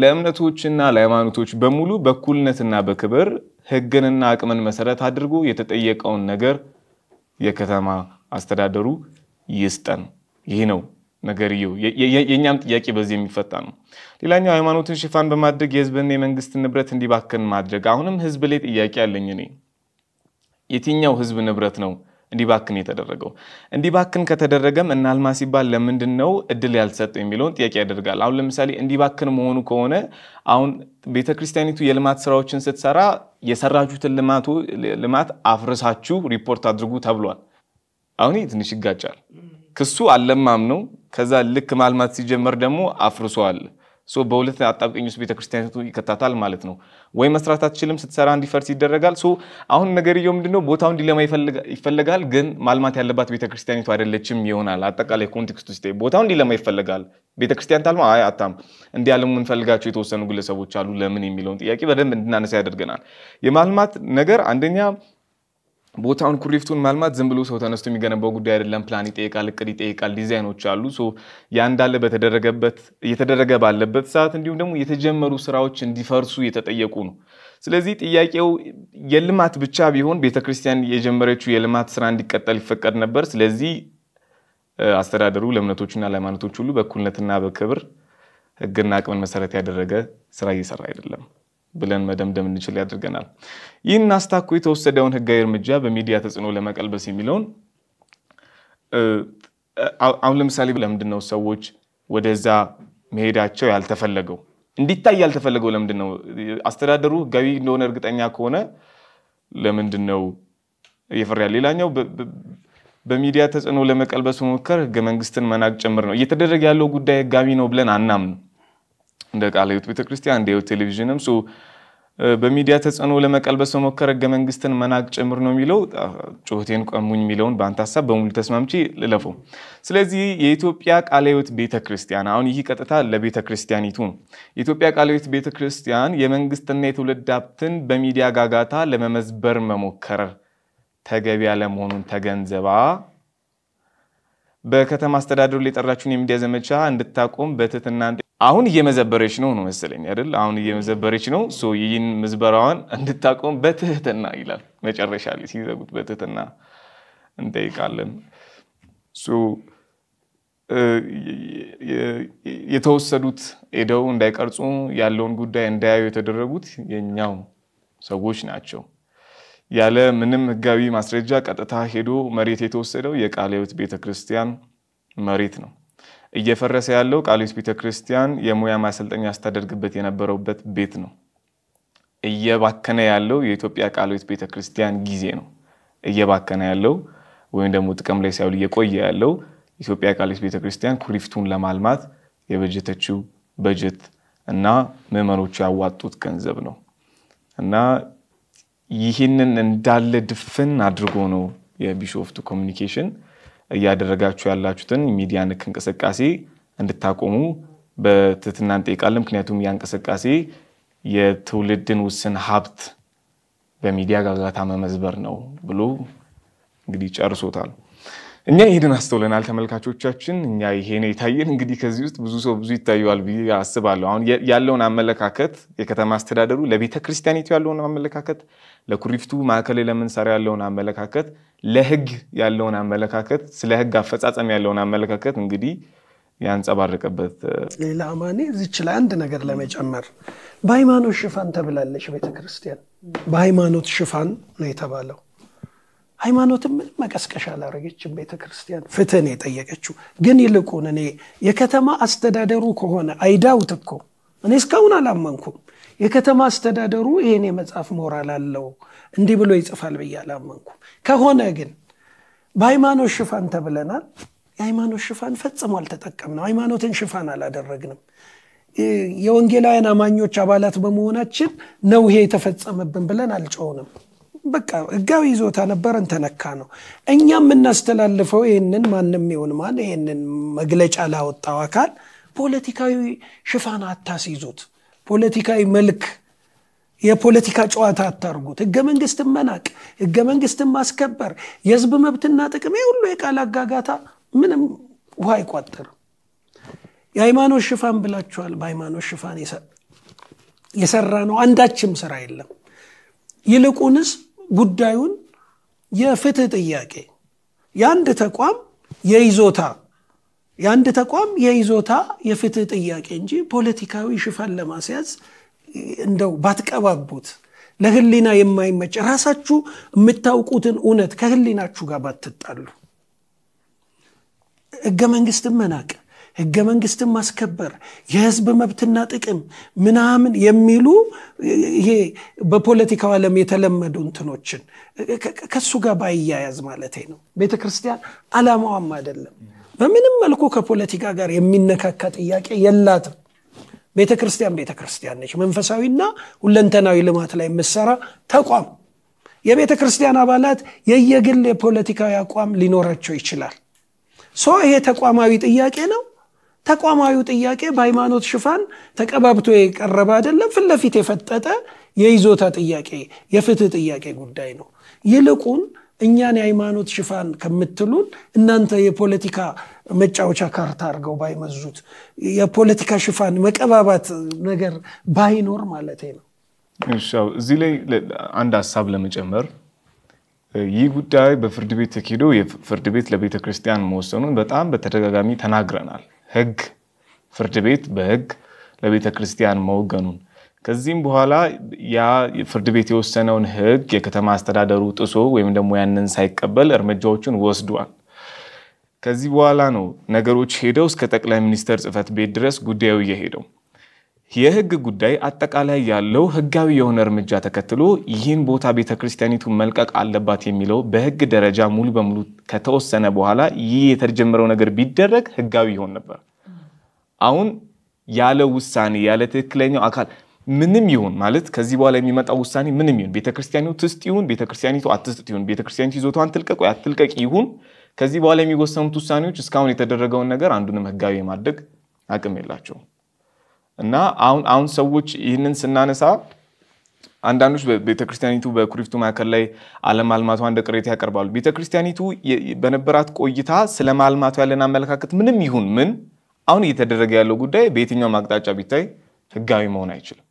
A: ለእምነቶችና ለሃይማኖቶች በሙሉ በኩልነትና በክብር ህግንና አቅምን መሰረት አድርጎ የተጠየቀውን ነገር የከተማ አስተዳደሩ ይስጠን። ይህ ነው ነገርየው የእኛም ጥያቄ በዚህ የሚፈታ ነው። ሌላኛው ሃይማኖትን ሽፋን በማድረግ የህዝብና የመንግስት ንብረት እንዲባክን ማድረግ። አሁንም ህዝብ ላይ ጥያቄ አለኝ እኔ የትኛው ህዝብ ንብረት ነው እንዲባክን የተደረገው? እንዲባክን ከተደረገም እነ አልማ ሲባል ለምንድን ነው እድል ያልሰጠው የሚለውን ጥያቄ ያደርጋል። አሁን ለምሳሌ እንዲባክን መሆኑ ከሆነ አሁን ቤተክርስቲያኒቱ የልማት ስራዎችን ስትሰራ የሰራችሁትን ልማት አፍርሳችሁ ሪፖርት አድርጉ ተብሏል። አሁን ትንሽ ይጋጫል። ክሱ አለማም ነው ከዛ ልክ ማልማት ሲጀመር ደግሞ አፍርሰዋል። በሁለት አጣብቀኝ ውስጥ ቤተክርስቲያኒቱ ይከታታል ማለት ነው። ወይ መስራት አትችልም፣ ስትሰራ እንዲፈርስ ይደረጋል። አሁን ነገርየው ምንድነው? ቦታው እንዲለማ ይፈለጋል፣ ግን ማልማት ያለባት ቤተክርስቲያኒቱ አይደለችም ይሆናል። አጠቃላይ ኮንቴክስቱ ሲታይ ቦታው እንዲለማ ይፈለጋል፣ ቤተክርስቲያን ታልማ አይ አታም እንዲያለሙ የምንፈልጋቸው የተወሰኑ ግለሰቦች አሉ። ለምን የሚለውን ጥያቄ በደንብ እንድናነሳ ያደርገናል። የማልማት ነገር አንደኛ ቦታውን ኩሪፍቱን ማልማት ዝም ብሎ ሰው ተነስቶ የሚገነባው ጉዳይ አይደለም። ፕላን ይጠይቃል፣ እቅድ ይጠይቃል፣ ዲዛይኖች አሉ። ያ እንዳለ በተደረገበት እየተደረገ ባለበት ሰዓት እንዲሁም ደግሞ የተጀመሩ ስራዎች እንዲፈርሱ የተጠየቁ ነው። ስለዚህ ጥያቄው የልማት ብቻ ቢሆን ቤተክርስቲያን የጀመረችው የልማት ስራ እንዲቀጠል ይፈቀድ ነበር። ስለዚህ አስተዳደሩ ለእምነቶችና ለሃይማኖቶች ሁሉ በእኩልነትና በክብር ህግና አቅምን መሰረት ያደረገ ስራ እየሰራ አይደለም። ብለን መደምደም እንችል ያደርገናል። ይህን አስታኩ የተወሰደውን ህጋዊ እርምጃ በሚዲያ ተጽዕኖ ለመቀልበስ የሚለውን አሁን ለምሳሌ ለምንድን ነው ሰዎች ወደዛ መሄዳቸው ያልተፈለገው እንዲታይ ያልተፈለገው ለምንድን ነው? አስተዳደሩ ህጋዊ እንደሆነ እርግጠኛ ከሆነ ለምንድን ነው ሌላኛው በሚዲያ ተጽዕኖ ለመቀልበስ መሞከር ህገ መንግስትን መናቅ ጭምር ነው። እየተደረገ ያለው ጉዳይ ህጋዊ ነው ብለን አናምንም። እንደ ቃለ ሕይወት ቤተክርስቲያን፣ እንደ ሕይወት ቴሌቪዥንም በሚዲያ ተጽዕኖ ለመቀልበስ መሞከር ህገ መንግስትን መናቅ ጭምር ነው የሚለው ጩኸቴን ቀሙኝ የሚለውን በአንተ ሀሳብ በሙሉ ተስማምቼ ልለፉ። ስለዚህ የኢትዮጵያ ቃለ ሕይወት ቤተ አሁን ይህ ቀጥታ ለቤተክርስቲያኒቱ ነው። የኢትዮጵያ ቃለ ሕይወት የመንግስትና የትውልድ ሀብትን በሚዲያ ጋጋታ ለመመዝበር መሞከር ተገቢ ያለመሆኑን ተገንዘባ በከተማ አስተዳደሩ ላይ የጠራችሁን የሚዲያ ዘመቻ እንድታቆም በትህትና አሁን እየመዘበረች ነው ነው መሰለኝ አይደል? አሁን እየመዘበረች ነው። ሶ ይህን ምዝበራዋን እንድታቆም በትህትና ይላል መጨረሻ ላይ ሲዘጉት፣ በትህትና እንጠይቃለን። የተወሰዱት ሄደው እንዳይቀርጹ ያለውን ጉዳይ እንዳያዩ የተደረጉት የኛው ሰዎች ናቸው። ያለ ምንም ህጋዊ ማስረጃ ቀጥታ ሄዶ መሬት የተወሰደው የቃለ ሕይወት ቤተክርስቲያን መሬት ነው። እየፈረሰ ያለው ቃሊዮስ ቤተክርስቲያን የሙያ ማሰልጠኛ ያስታደርግበት የነበረበት ቤት ነው። እየባከነ ያለው የኢትዮጵያ ቃሊዮስ ቤተክርስቲያን ጊዜ ነው። እየባከነ ያለው ወይም ደግሞ ጥቅም ላይ ሳይውል እየቆየ ያለው ኢትዮጵያ ቃሊዮስ ቤተክርስቲያን ኩሪፍቱን ለማልማት የበጀተችው በጀት እና ምዕመኖቹ ያዋጡት ገንዘብ ነው እና ይህንን እንዳለ ድፍን አድርጎ ነው የቢሾፍቱ ኮሚኒኬሽን እያደረጋችሁ ያላችሁትን ሚዲያ ንክ እንቅስቃሴ እንድታቆሙ በትህትና እንጠይቃለን። ምክንያቱም ያ እንቅስቃሴ የትውልድን ውስን ሀብት በሚዲያ ጋጋታ መመዝበር ነው ብሎ እንግዲህ ጨርሶታል። እኛ ይሄንን አስተውለናል ተመልካቾቻችን። እኛ ይሄ ነው የታየን። እንግዲህ ከዚህ ውስጥ ብዙ ሰው ብዙ ይታየዋል ብዬ አስባለሁ። አሁን ያለውን አመለካከት የከተማ አስተዳደሩ ለቤተ ክርስቲያኒቱ ያለውን አመለካከት ለኩሪፍቱ ማዕከል ለምንሰራ ያለውን አመለካከት፣ ለህግ ያለውን አመለካከት፣ ስለ ህግ አፈጻጸም ያለውን አመለካከት እንግዲህ ያንጸባረቀበት
B: ሌላ አማኔ እዚች ላይ አንድ ነገር ለመጨመር በሃይማኖት ሽፋን ተብላለች ቤተክርስቲያን። በሃይማኖት ሽፋን ነው የተባለው። ሃይማኖትን ምንም መቀስቀሻ አላረገችም ቤተክርስቲያን። ፍትህን የጠየቀችው ግን ይልቁን እኔ የከተማ አስተዳደሩ ከሆነ አይዳውት እኮ እኔ እስካሁን አላመንኩም። የከተማ አስተዳደሩ ይህን የመጽሐፍ ሞራል አለው እንዲህ ብሎ ይጽፋል ብዬ አላመንኩም። ከሆነ ግን በሃይማኖት ሽፋን ተብለናል። የሃይማኖት ሽፋን ፈጽሞ አልተጠቀምነው። ሃይማኖትን ሽፋን አላደረግንም። የወንጌላውያን አማኞች አባላት በመሆናችን ነው ይሄ የተፈጸመብን ብለን አልጮውንም። በቃ ህጋዊ ይዞታ ነበረን፣ ተነካ ነው። እኛ የምናስተላልፈው ይህንን ማንም ይሁን ማን ይህንን መግለጫ ላወጣው አካል ፖለቲካዊ ሽፋን አታስይዙት። ፖለቲካዊ መልክ የፖለቲካ ጨዋታ አታርጉት። ህገ መንግስትን መናቅ፣ ህገ መንግስትን ማስከበር፣ የህዝብ መብትና ጥቅም ሁሉ የቃል አጋጋታ ምንም ውሃ አይቋጠርም። የሃይማኖት ሽፋን ብላችኋል። በሃይማኖት ሽፋን የሰራ ነው አንዳችም ስራ የለም። ይልቁንስ ጉዳዩን የፍትህ ጥያቄ የአንድ ተቋም የይዞታ የአንድ ተቋም የይዞታ የፍትህ ጥያቄ እንጂ ፖለቲካዊ ሽፋን ለማስያዝ እንደው ባትቀባቡት ለህሊና የማይመች ራሳችሁ የምታውቁትን እውነት ከህሊናችሁ ጋር ባትጣሉ፣ ህገ መንግስትን መናቅ፣ ህገ መንግስትን ማስከበር፣ የህዝብ መብትና ጥቅም ምናምን የሚሉ ይሄ በፖለቲካው ዓለም የተለመዱ እንትኖችን ከሱ ጋር ባያያዝ ማለት ነው። ቤተ ክርስቲያን አላማዋም አይደለም። በምንም መልኩ ከፖለቲካ ጋር የሚነካካ ጥያቄ የላትም። ቤተ ክርስቲያን ቤተ ክርስቲያን ነች። መንፈሳዊና ሁለንተናዊ ልማት ላይ የምሰራ ተቋም። የቤተ ክርስቲያን አባላት የየግል የፖለቲካዊ አቋም ሊኖራቸው ይችላል። ሶ ይሄ ተቋማዊ ጥያቄ ነው። ተቋማዊ ጥያቄ በሃይማኖት ሽፋን ተቀባብቶ የቀረበ አይደለም። ፍለፊት የፈጠጠ የይዞታ ጥያቄ፣ የፍትህ ጥያቄ ጉዳይ ነው። ይልቁን እኛን የሃይማኖት ሽፋን ከምትሉን እናንተ የፖለቲካ መጫወቻ ካርታ አድርገው ባይመዙት የፖለቲካ ሽፋን መቀባባት ነገር ባይኖር ማለት ነው።
A: እዚህ ላይ አንድ ሀሳብ ለመጨመር ይህ ጉዳይ በፍርድ ቤት ተኪዶ የፍርድ ቤት ለቤተ ክርስቲያን መወሰኑን በጣም በተደጋጋሚ ተናግረናል። ህግ ፍርድ ቤት በህግ ለቤተ ክርስቲያን መወገኑን ከዚህም በኋላ ያ ፍርድ ቤት የወሰነውን ህግ የከተማ አስተዳደሩ ጥሶ ወይም ደግሞ ያንን ሳይቀበል እርምጃዎቹን ወስዷል። ከዚህ በኋላ ነው ነገሮች ሄደው እስከ ጠቅላይ ሚኒስተር ጽህፈት ቤት ድረስ ጉዳዩ እየሄደው የህግ ጉዳይ አጠቃላይ ያለው ህጋዊ የሆነ እርምጃ ተከትሎ ይህን ቦታ ቤተክርስቲያኒቱ መልቀቅ አለባት የሚለው በህግ ደረጃ ሙሉ በሙሉ ከተወሰነ በኋላ ይህ የተጀመረው ነገር ቢደረግ ህጋዊ ይሆን ነበር። አሁን ያለ ውሳኔ ያለ ትክክለኛው አካል ምንም ይሁን ማለት ከዚህ በኋላ የሚመጣው ውሳኔ ምንም ይሁን ቤተክርስቲያኑ ትስጥ ይሁን ቤተክርስቲያኒቱ አትስጥ ይሁን ቤተክርስቲያኒቱ ይዞቷን ትልቀቅ ወይ አትልቀቅ ይሁን ከዚህ በኋላ የሚወሰኑት ውሳኔዎች እስካሁን የተደረገውን ነገር አንዱንም ህጋዊ የማድረግ አቅም የላቸው። እና አሁን አሁን ሰዎች ይህንን ስናነሳ አንዳንዶች ቤተክርስቲያኒቱ በኩሪፍቱ ማዕከል ላይ አለማልማቷ እንደ ቅሬታ ያቀርባሉ። ቤተክርስቲያኒቱ በነበራት ቆይታ ስለ ማልማቷ ያለን አመለካከት ምንም ይሁን ምን አሁን እየተደረገ ያለው ጉዳይ በየትኛውም አቅጣጫ ቢታይ ህጋዊ መሆን አይችልም።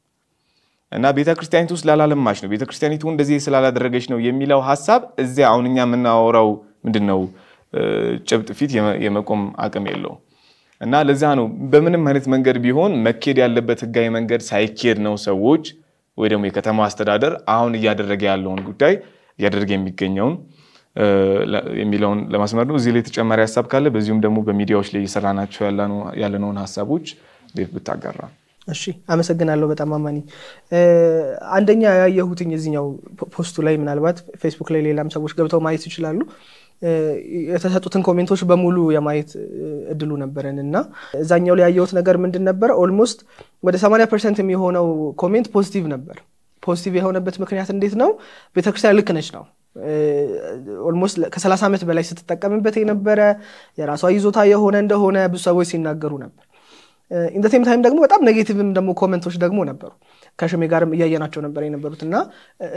A: እና ቤተ ክርስቲያኒቱ ስላላለማች ነው፣ ቤተ ክርስቲያኒቱ እንደዚህ ስላላደረገች ነው የሚለው ሀሳብ እዚያ አሁን እኛ የምናወራው ምንድን ነው ጭብጥ ፊት የመቆም አቅም የለውም። እና ለዛ ነው በምንም አይነት መንገድ ቢሆን መኬድ ያለበት ህጋዊ መንገድ ሳይኬድ ነው ሰዎች ወይ ደግሞ የከተማ አስተዳደር አሁን እያደረገ ያለውን ጉዳይ እያደረገ የሚገኘውን የሚለውን ለማስመር ነው። እዚህ ላይ ተጨማሪ ሀሳብ ካለ በዚሁም ደግሞ በሚዲያዎች ላይ እየሰራናቸው ያለነውን ሀሳቦች ቤት ብታጋራ
C: እሺ አመሰግናለሁ በጣም አማኒ። አንደኛ ያየሁትኝ እዚኛው ፖስቱ ላይ ምናልባት ፌስቡክ ላይ ሌላም ሰዎች ገብተው ማየት ይችላሉ። የተሰጡትን ኮሜንቶች በሙሉ የማየት እድሉ ነበረን እና እዛኛው ላይ ያየሁት ነገር ምንድን ነበር? ኦልሞስት ወደ 8 ፐርሰንት የሚሆነው ኮሜንት ፖዚቲቭ ነበር። ፖዚቲቭ የሆነበት ምክንያት እንዴት ነው? ቤተክርስቲያን ልክ ነች ነው ኦልሞስት ከ30 ዓመት በላይ ስትጠቀምበት የነበረ የራሷ ይዞታ የሆነ እንደሆነ ብዙ ሰዎች ሲናገሩ ነበር። ኢንደ ታይም ደግሞ በጣም ኔጌቲቭም ደግሞ ኮሜንቶች ደግሞ ነበሩ። ከሽሜ ጋርም እያየናቸው ነበር የነበሩት እና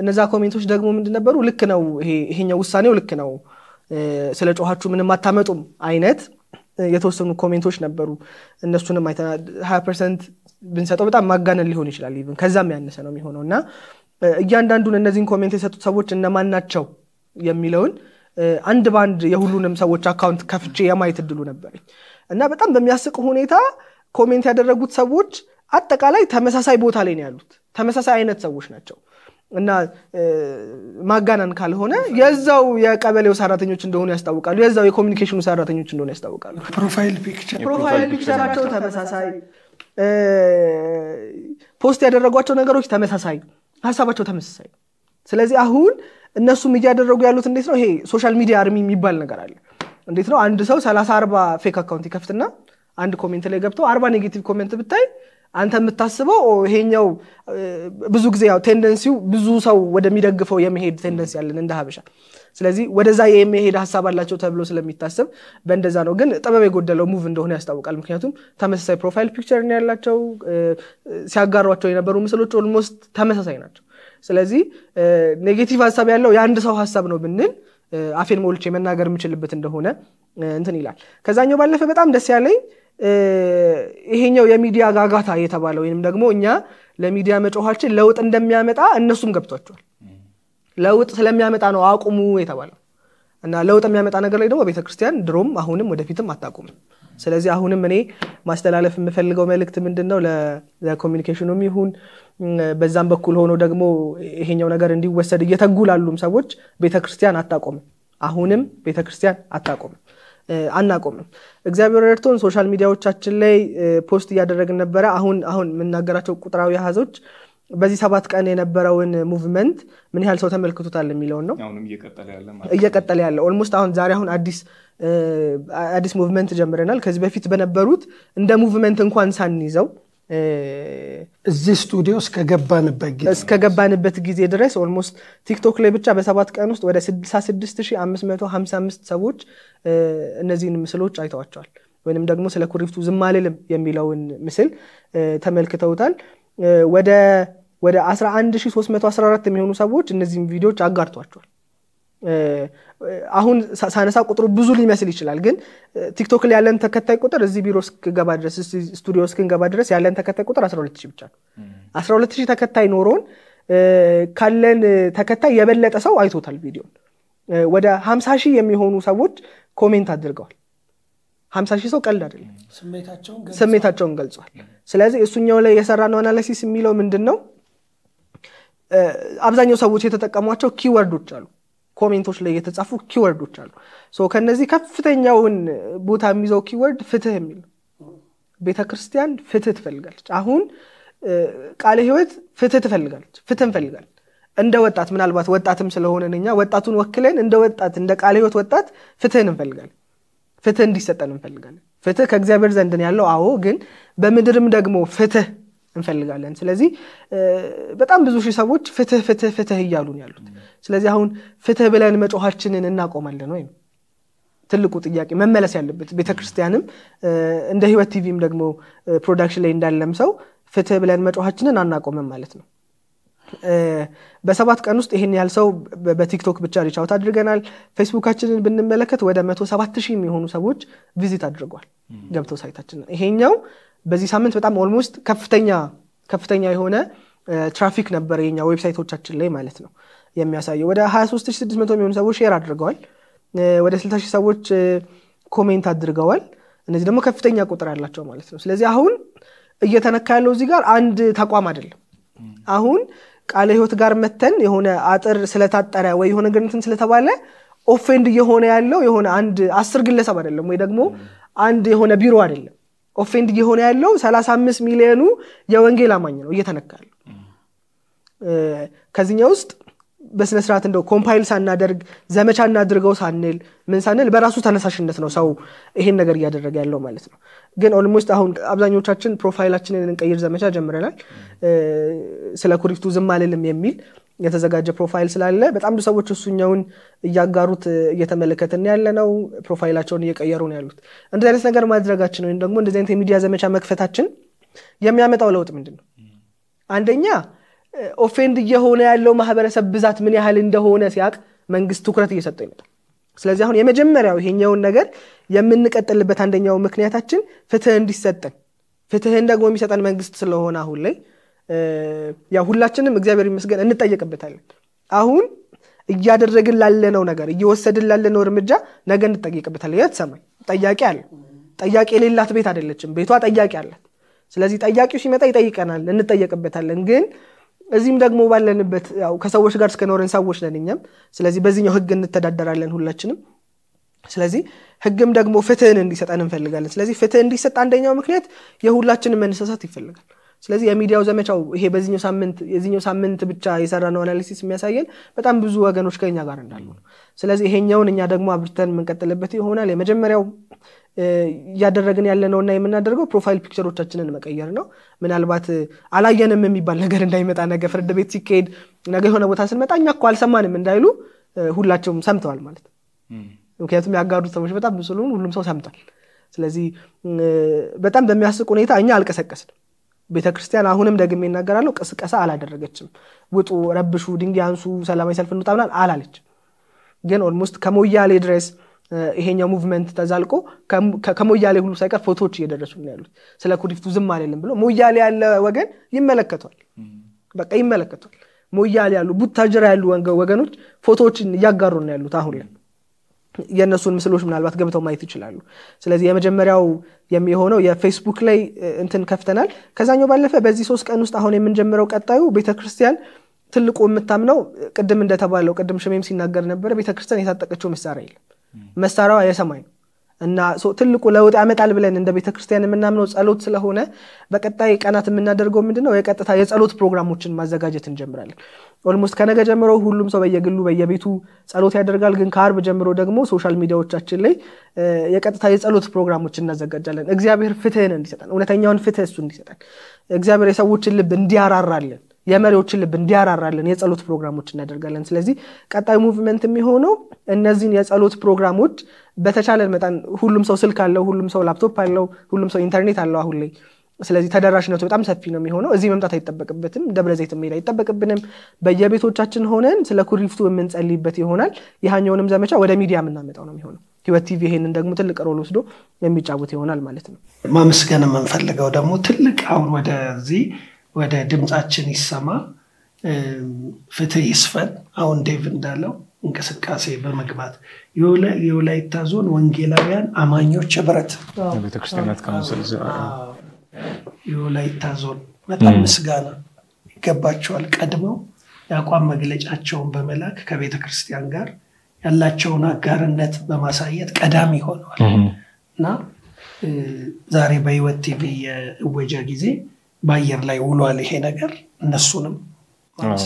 C: እነዛ ኮሜንቶች ደግሞ ምንድን ነበሩ? ልክ ነው ይሄኛው ውሳኔው ልክ ነው፣ ስለ ጮኋችሁ ምንም አታመጡም አይነት የተወሰኑ ኮሜንቶች ነበሩ። እነሱንም አይተና ሀያ ፐርሰንት ብንሰጠው በጣም ማጋነን ሊሆን ይችላል። ኢቭን ከዛም ያነሰ ነው የሚሆነው እና እያንዳንዱን እነዚህን ኮሜንት የሰጡት ሰዎች እነማን ናቸው የሚለውን አንድ በአንድ የሁሉንም ሰዎች አካውንት ከፍቼ የማየት እድሉ ነበረኝ እና በጣም በሚያስቅ ሁኔታ ኮሜንት ያደረጉት ሰዎች አጠቃላይ ተመሳሳይ ቦታ ላይ ነው ያሉት። ተመሳሳይ አይነት ሰዎች ናቸው እና ማጋናን ካልሆነ የዛው የቀበሌው ሰራተኞች እንደሆኑ ያስታውቃሉ። የዛው የኮሚኒኬሽኑ ሰራተኞች እንደሆኑ ያስታውቃሉ። ፕሮፋይል ፒክቸራቸው ተመሳሳይ፣ ፖስት ያደረጓቸው ነገሮች ተመሳሳይ፣ ሀሳባቸው ተመሳሳይ። ስለዚህ አሁን እነሱም እያደረጉ ያሉት እንዴት ነው? ይሄ ሶሻል ሚዲያ አርሚ የሚባል ነገር አለ። እንዴት ነው? አንድ ሰው ሰላሳ አርባ ፌክ አካውንት ይከፍትና አንድ ኮሜንት ላይ ገብተው አርባ ኔጌቲቭ ኮሜንት ብታይ አንተ የምታስበው ይሄኛው ብዙ ጊዜ ያው ቴንደንሲው ብዙ ሰው ወደሚደግፈው የመሄድ ቴንደንሲ ያለን እንደ ሀበሻ። ስለዚህ ወደዛ የመሄድ ሀሳብ አላቸው ተብሎ ስለሚታሰብ በእንደዛ ነው። ግን ጥበብ የጎደለው ሙቭ እንደሆነ ያስታውቃል። ምክንያቱም ተመሳሳይ ፕሮፋይል ፒክቸር ያላቸው፣ ሲያጋሯቸው የነበሩ ምስሎች ኦልሞስት ተመሳሳይ ናቸው። ስለዚህ ኔጌቲቭ ሀሳብ ያለው የአንድ ሰው ሀሳብ ነው ብንል አፌን ሞልቼ መናገር የምችልበት እንደሆነ እንትን ይላል። ከዛኛው ባለፈ በጣም ደስ ያለኝ ይሄኛው የሚዲያ ጋጋታ የተባለ ወይንም ደግሞ እኛ ለሚዲያ መጮኋችን ለውጥ እንደሚያመጣ እነሱም ገብቷቸዋል። ለውጥ ስለሚያመጣ ነው አቁሙ የተባለው እና ለውጥ የሚያመጣ ነገር ላይ ደግሞ ቤተክርስቲያን ድሮም አሁንም ወደፊትም አታቁም ስለዚህ አሁንም እኔ ማስተላለፍ የምፈልገው መልእክት ምንድን ነው ለኮሚኒኬሽኑም ይሁን በዛም በኩል ሆኖ ደግሞ ይሄኛው ነገር እንዲወሰድ እየተጉ ላሉም ሰዎች ቤተክርስቲያን አታቆምም። አሁንም ቤተክርስቲያን አታቆምም። አናቆምም። እግዚአብሔር ረድቶን ሶሻል ሚዲያዎቻችን ላይ ፖስት እያደረግን ነበረ። አሁን አሁን የምናገራቸው ቁጥራዊ አሃዞች በዚህ ሰባት ቀን የነበረውን ሙቭመንት ምን ያህል ሰው ተመልክቶታል የሚለውን ነው እየቀጠለ ያለ ኦልሞስት አሁን ዛሬ አሁን አዲስ አዲስ ሙቭመንት ጀምረናል። ከዚህ በፊት በነበሩት እንደ ሙቭመንት እንኳን ሳንይዘው እዚህ ስቱዲዮ እስከገባንበት ጊዜ ድረስ ኦልሞስት ቲክቶክ ላይ ብቻ በሰባት ቀን ውስጥ ወደ 66555 ሰዎች እነዚህን ምስሎች አይተዋቸዋል ወይንም ደግሞ ስለ ኩሪፍቱ ዝማልልም የሚለውን ምስል ተመልክተውታል። ወደ ወደ 11314 የሚሆኑ ሰዎች እነዚህም ቪዲዮዎች አጋርቷቸዋል። አሁን ሳነሳ ቁጥሩ ብዙ ሊመስል ይችላል፣ ግን ቲክቶክ ላይ ያለን ተከታይ ቁጥር እዚህ ቢሮ እስክንገባ ድረስ ስቱዲዮ እስክንገባ ድረስ ያለን ተከታይ ቁጥር 12 ብቻ ነው። 12 ተከታይ ኖሮን ካለን ተከታይ የበለጠ ሰው አይቶታል ቪዲዮ ወደ 50 ሺህ የሚሆኑ ሰዎች ኮሜንት አድርገዋል። 50 ሺህ ሰው ቀልድ አይደለም፣ ስሜታቸውን ገልጿል። ስለዚህ እሱኛው ላይ ነው አናላሲስ የሚለው ምንድን ነው? አብዛኛው ሰዎች የተጠቀሟቸው ኪወርዶች አሉ ኮሜንቶች ላይ የተጻፉ ኪወርዶች አሉ። ከነዚህ ከፍተኛውን ቦታ የሚይዘው ኪወርድ ፍትህ የሚል ነው። ቤተ ክርስቲያን ፍትህ ትፈልጋለች። አሁን ቃለ ህይወት ፍትህ ትፈልጋለች፣ ፍትህ ፈልጋል እንደ ወጣት ምናልባት ወጣትም ስለሆነ እኛ ወጣቱን ወክለን እንደ ወጣት እንደ ቃለ ህይወት ወጣት ፍትህን እንፈልጋል ፍትህ እንዲሰጠን እንፈልጋለን። ፍትህ ከእግዚአብሔር ዘንድን ያለው አዎ፣ ግን በምድርም ደግሞ ፍትህ እንፈልጋለን። ስለዚህ በጣም ብዙ ሺህ ሰዎች ፍትህ ፍትህ ፍትህ እያሉ ነው ያሉት። ስለዚህ አሁን ፍትህ ብለን መጮኋችንን እናቆማለን ወይም ትልቁ ጥያቄ መመለስ ያለበት ቤተክርስቲያንም እንደ ህይወት ቲቪም ደግሞ ፕሮዳክሽን ላይ እንዳለም ሰው ፍትህ ብለን መጮኋችንን አናቆምም ማለት ነው። በሰባት ቀን ውስጥ ይህን ያህል ሰው በቲክቶክ ብቻ ሪቻውት አድርገናል። ፌስቡካችንን ብንመለከት ወደ መቶ ሰባት ሺህ የሚሆኑ ሰዎች ቪዚት አድርጓል ገብተው ሳይታችንን ይሄኛው በዚህ ሳምንት በጣም ኦልሞስት ከፍተኛ ከፍተኛ የሆነ ትራፊክ ነበር የኛ ዌብሳይቶቻችን ላይ ማለት ነው የሚያሳየው። ወደ 23600 የሚሆኑ ሰዎች ሼር አድርገዋል። ወደ 60 ሰዎች ኮሜንት አድርገዋል። እነዚህ ደግሞ ከፍተኛ ቁጥር ያላቸው ማለት ነው። ስለዚህ አሁን እየተነካ ያለው እዚህ ጋር አንድ ተቋም አይደለም። አሁን ቃለ ህይወት ጋር መተን የሆነ አጥር ስለታጠረ ወይ የሆነ ገነትን ስለተባለ ኦፌንድ እየሆነ ያለው የሆነ አንድ አስር ግለሰብ አይደለም ወይ ደግሞ አንድ የሆነ ቢሮ አይደለም ኦፌንድ እየሆነ ያለው 35 ሚሊዮኑ የወንጌል አማኝ ነው እየተነካ ያለው። ውስጥ በስነ ስርዓት እንደው ኮምፓይል ሳናደርግ ዘመቻ እናድርገው ሳንል ምን ሳንል በራሱ ተነሳሽነት ነው ሰው ይሄን ነገር እያደረገ ያለው ማለት ነው። ግን ኦልሞስት አሁን አብዛኞቻችን ፕሮፋይላችንን እንቀይር ዘመቻ ጀምረናል። ስለ ኩሪፍቱ ዝም አልልም የሚል የተዘጋጀ ፕሮፋይል ስላለ በጣም ብዙ ሰዎች እሱኛውን እያጋሩት እየተመለከትን ያለ ነው። ፕሮፋይላቸውን እየቀየሩ ነው ያሉት። እንደዚህ አይነት ነገር ማድረጋችን ወይም ደግሞ እንደዚህ አይነት የሚዲያ ዘመቻ መክፈታችን የሚያመጣው ለውጥ ምንድን ነው? አንደኛ ኦፌንድ እየሆነ ያለው ማህበረሰብ ብዛት ምን ያህል እንደሆነ ሲያቅ መንግስት ትኩረት እየሰጠው ይመጣል። ስለዚህ አሁን የመጀመሪያው ይሄኛውን ነገር የምንቀጥልበት አንደኛው ምክንያታችን ፍትህ እንዲሰጠን ፍትህን ደግሞ የሚሰጠን መንግስት ስለሆነ አሁን ላይ ያው ሁላችንም እግዚአብሔር ይመስገን እንጠየቅበታለን። አሁን እያደረግን ላለነው ነገር እየወሰድን ላለነው እርምጃ ነገ እንጠየቅበታለን። የት ሰማይ ጠያቂ አለ። ጠያቂ የሌላት ቤት አይደለችም። ቤቷ ጠያቂ አላት። ስለዚህ ጠያቂው ሲመጣ ይጠይቀናል፣ እንጠየቅበታለን። ግን እዚህም ደግሞ ባለንበት ያው ከሰዎች ጋር እስከኖረን ሰዎች ነን እኛም። ስለዚህ በዚህኛው ህግ እንተዳደራለን ሁላችንም። ስለዚህ ህግም ደግሞ ፍትህን እንዲሰጠን እንፈልጋለን። ስለዚህ ፍትህ እንዲሰጥ አንደኛው ምክንያት የሁላችንም መነሳሳት ይፈልጋል። ስለዚህ የሚዲያው ዘመቻው ይሄ በዚህኛው ሳምንት የዚህኛው ሳምንት ብቻ የሰራ ነው አናሊሲስ የሚያሳየን በጣም ብዙ ወገኖች ከኛ ጋር እንዳሉ ነው። ስለዚህ ይሄኛውን እኛ ደግሞ አብርተን የምንቀጥልበት ይሆናል። የመጀመሪያው እያደረግን ያለነውና የምናደርገው ፕሮፋይል ፒክቸሮቻችንን መቀየር ነው። ምናልባት አላየንም የሚባል ነገር እንዳይመጣ ነገ ፍርድ ቤት ሲካሄድ ነገ የሆነ ቦታ ስንመጣ እኛ እኮ አልሰማንም እንዳይሉ ሁላቸውም ሰምተዋል ማለት ነው። ምክንያቱም ያጋዱት ሰዎች በጣም ብዙ ሁሉም ሰው ሰምቷል። ስለዚህ በጣም በሚያስቅ ሁኔታ እኛ አልቀሰቀስንም። ቤተ ክርስቲያን አሁንም ደግሜ ይናገራለው ቅስቀሳ አላደረገችም። ውጡ፣ ረብሹ፣ ድንጋይ አንሱ፣ ሰላማዊ ሰልፍ እንውጣ ምናምን አላለች። ግን ኦልሞስት ከሞያሌ ድረስ ይሄኛው ሙቭመንት ተዛልቆ ከሞያሌ ሁሉ ሳይቀር ፎቶዎች እየደረሱ ነው ያሉት። ስለ ኩሪፍቱ ዝም አልልም ብሎ ሞያሌ ያለ ወገን ይመለከቷል፣ በቃ ይመለከቷል። ሞያሌ ያሉ ቡታጅራ ያሉ ወገኖች ፎቶዎችን እያጋሩ ያሉት አሁን ላይ የእነሱን ምስሎች ምናልባት ገብተው ማየት ይችላሉ። ስለዚህ የመጀመሪያው የሚሆነው የፌስቡክ ላይ እንትን ከፍተናል። ከዛኛው ባለፈ በዚህ ሶስት ቀን ውስጥ አሁን የምንጀምረው ቀጣዩ ቤተክርስቲያን ትልቁ የምታምነው ቅድም እንደተባለው ቅድም ሽሜም ሲናገር ነበረ ቤተክርስቲያን የታጠቀችው መሳሪያ የለም። መሳሪያዋ የሰማይ ነው። እና ትልቁ ለውጥ ያመጣል ብለን እንደ ቤተ ክርስቲያን የምናምነው ጸሎት ስለሆነ በቀጣይ ቀናት የምናደርገው ምንድነው የቀጥታ የጸሎት ፕሮግራሞችን ማዘጋጀት እንጀምራለን። ኦልሞስት ከነገ ጀምሮ ሁሉም ሰው በየግሉ በየቤቱ ጸሎት ያደርጋል። ግን ከአርብ ጀምሮ ደግሞ ሶሻል ሚዲያዎቻችን ላይ የቀጥታ የጸሎት ፕሮግራሞች እናዘጋጃለን። እግዚአብሔር ፍትህን እንዲሰጠን፣ እውነተኛውን ፍትህ እሱ እንዲሰጠን፣ እግዚአብሔር የሰዎችን ልብ እንዲያራራልን የመሪዎችን ልብ እንዲያራራለን የጸሎት ፕሮግራሞች እናደርጋለን። ስለዚህ ቀጣይ ሙቭመንት የሚሆነው እነዚህን የጸሎት ፕሮግራሞች በተቻለን መጣን ሁሉም ሰው ስልክ አለው፣ ሁሉም ሰው ላፕቶፕ አለው፣ ሁሉም ሰው ኢንተርኔት አለው አሁን ላይ ስለዚህ ተደራሽነቱ በጣም ሰፊ ነው የሚሆነው። እዚህ መምጣት አይጠበቅበትም። ደብረ ዘይት መሄድ አይጠበቅብንም። በየቤቶቻችን ሆነን ስለ ኩሪፍቱ የምንጸልይበት ይሆናል። ይሃኛውንም ዘመቻ ወደ ሚዲያ የምናመጣው ነው የሚሆነው። ህይወት ቲቪ ይሄንን ደግሞ ትልቅ ሮል ወስዶ የሚጫወት ይሆናል ማለት ነው።
B: ማመስገን የምንፈልገው ደግሞ ትልቅ አሁን ወደዚህ ወደ ድምፃችን ይሰማ፣ ፍትህ ይስፈን። አሁን ዴቭ እንዳለው እንቅስቃሴ በመግባት የወላይታ ዞን ወንጌላውያን አማኞች ህብረት ቤተክርስቲያናት ካውንስል የወላይታ ዞን በጣም ምስጋና ይገባቸዋል። ቀድመው የአቋም መግለጫቸውን በመላክ ከቤተ ክርስቲያን ጋር ያላቸውን አጋርነት በማሳየት ቀዳሚ ሆነዋል እና ዛሬ በህይወት ቲቪ የእወጃ ጊዜ በአየር ላይ ውሏል ይሄ ነገር እነሱንም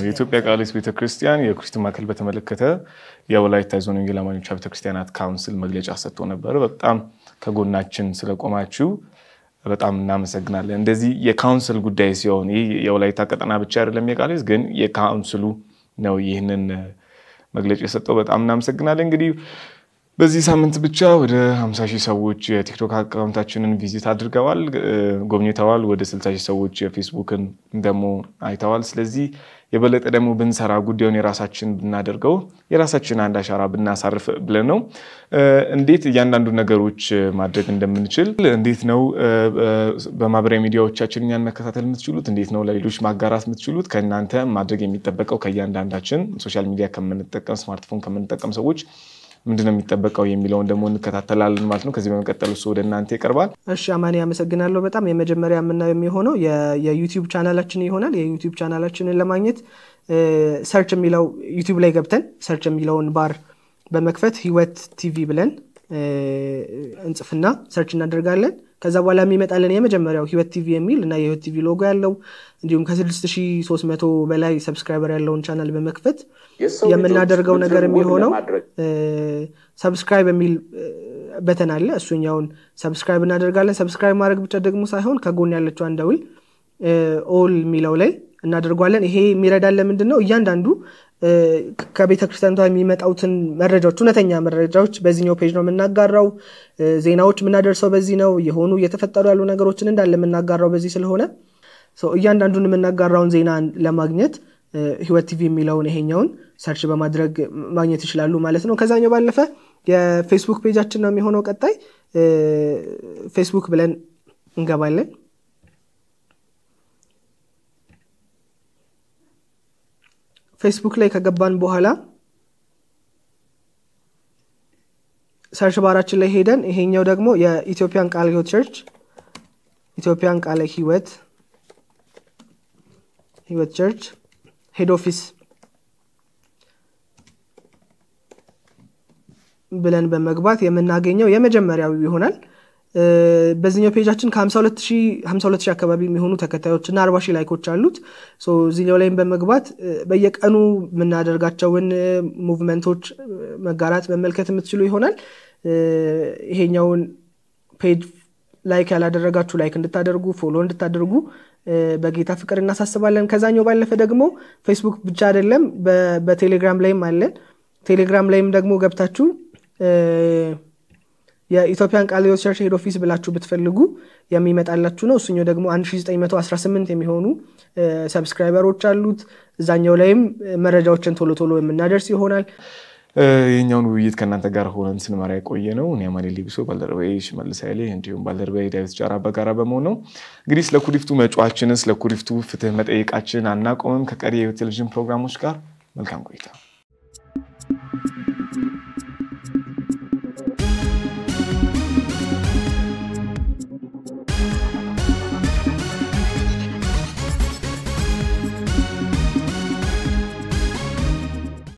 A: የኢትዮጵያ ቃሊስ ቤተክርስቲያን የክርስቲ ማዕከል በተመለከተ የወላይታ ዞን ወንጌል አማኞች ቤተክርስቲያናት ካውንስል መግለጫ ሰጥቶ ነበረ። በጣም ከጎናችን ስለቆማችሁ በጣም እናመሰግናለን። እንደዚህ የካውንስል ጉዳይ ሲሆን ይህ የወላይታ ቀጠና ብቻ አይደለም፣ የቃሊስ ግን የካውንስሉ ነው ይህንን መግለጫ የሰጠው። በጣም እናመሰግናለን እንግዲህ በዚህ ሳምንት ብቻ ወደ 50 ሺህ ሰዎች የቲክቶክ አካውንታችንን ቪዚት አድርገዋል፣ ጎብኝተዋል። ወደ 60 ሺህ ሰዎች የፌስቡክን ደግሞ አይተዋል። ስለዚህ የበለጠ ደግሞ ብንሰራ ጉዳዩን የራሳችን ብናደርገው የራሳችን አንድ አሻራ ብናሳርፍ ብለን ነው። እንዴት እያንዳንዱ ነገሮች ማድረግ እንደምንችል እንዴት ነው በማህበራዊ ሚዲያዎቻችን እኛን መከታተል የምትችሉት፣ እንዴት ነው ለሌሎች ማጋራት የምትችሉት፣ ከእናንተ ማድረግ የሚጠበቀው ከእያንዳንዳችን ሶሻል ሚዲያ ከምንጠቀም ስማርትፎን ከምንጠቀም ሰዎች ምንድነው የሚጠበቀው የሚለውን ደግሞ እንከታተላለን ማለት ነው። ከዚህ በመቀጠል እሱ ወደ እናንተ ይቀርባል። እሺ አማኒ አመሰግናለሁ
C: በጣም የመጀመሪያ የምናየው የሚሆነው የዩቲዩብ ቻናላችን ይሆናል። የዩቲዩብ ቻናላችንን ለማግኘት ሰርች የሚለው ዩቲዩብ ላይ ገብተን ሰርች የሚለውን ባር በመክፈት ህይወት ቲቪ ብለን እንጽፍና ሰርች እናደርጋለን። ከዛ በኋላ የሚመጣልን የመጀመሪያው ህይወት ቲቪ የሚል እና የህይወት ቲቪ ሎጎ ያለው እንዲሁም ከ6300 በላይ ሰብስክራይበር ያለውን ቻናል በመክፈት የምናደርገው ነገር የሚሆነው ሰብስክራይብ የሚል በተን አለ። እሱኛውን ሰብስክራይብ እናደርጋለን። ሰብስክራይብ ማድረግ ብቻ ደግሞ ሳይሆን ከጎን ያለችው አንደውል ኦል የሚለው ላይ እናደርጓለን። ይሄ የሚረዳን ለምንድን ነው? እያንዳንዱ ከቤተ ክርስቲያኗ የሚመጣውትን መረጃዎች እውነተኛ መረጃዎች በዚህኛው ፔጅ ነው የምናጋራው። ዜናዎች የምናደርሰው በዚህ ነው። የሆኑ እየተፈጠሩ ያሉ ነገሮችን እንዳለ የምናጋራው በዚህ ስለሆነ እያንዳንዱን የምናጋራውን ዜና ለማግኘት ህይወት ቲቪ የሚለውን ይሄኛውን ሰርች በማድረግ ማግኘት ይችላሉ ማለት ነው። ከዛኛው ባለፈ የፌስቡክ ፔጃችን ነው የሚሆነው። ቀጣይ ፌስቡክ ብለን እንገባለን። ፌስቡክ ላይ ከገባን በኋላ ሰርች ባራችን ላይ ሄደን ይሄኛው ደግሞ የኢትዮጵያን ቃለ ህይወት ቸርች ኢትዮጵያን ቃለ ህይወት ህይወት ቸርች ሄድ ኦፊስ ብለን በመግባት የምናገኘው የመጀመሪያው ይሆናል። በዚህኛው ፔጃችን ከ52000 አካባቢ የሚሆኑ ተከታዮች እና 40 ላይኮች አሉት። እዚኛው ላይም በመግባት በየቀኑ የምናደርጋቸውን ሙቭመንቶች መጋራት መመልከት የምትችሉ ይሆናል። ይሄኛውን ፔጅ ላይክ ያላደረጋችሁ ላይክ እንድታደርጉ ፎሎ እንድታደርጉ በጌታ ፍቅር እናሳስባለን። ከዛኛው ባለፈ ደግሞ ፌስቡክ ብቻ አይደለም፣ በቴሌግራም ላይም አለን። ቴሌግራም ላይም ደግሞ ገብታችሁ የኢትዮጵያን ቃለ ሕይወት ቸርች ሄድ ኦፊስ ብላችሁ ብትፈልጉ የሚመጣላችሁ ነው። እሱኛው ደግሞ 1918 የሚሆኑ ሰብስክራይበሮች አሉት። እዛኛው ላይም መረጃዎችን ቶሎ ቶሎ የምናደርስ ይሆናል።
A: የኛውን ውይይት ከእናንተ ጋር ሆነን ስንመራ የቆየ ነው። እኔ አማኔ ሊቢሶ፣ ባልደረባዬ ሽመልስ ኃይሌ እንዲሁም ባልደረባዬ ዳዊት ጃራ በጋራ በመሆን ነው። እንግዲህ ስለ ኩሪፍቱ መጫዋችንን ስለ ኩሪፍቱ ፍትህ መጠየቃችን አናቆምም። ከቀሪ የቴሌቪዥን ፕሮግራሞች ጋር መልካም ቆይታ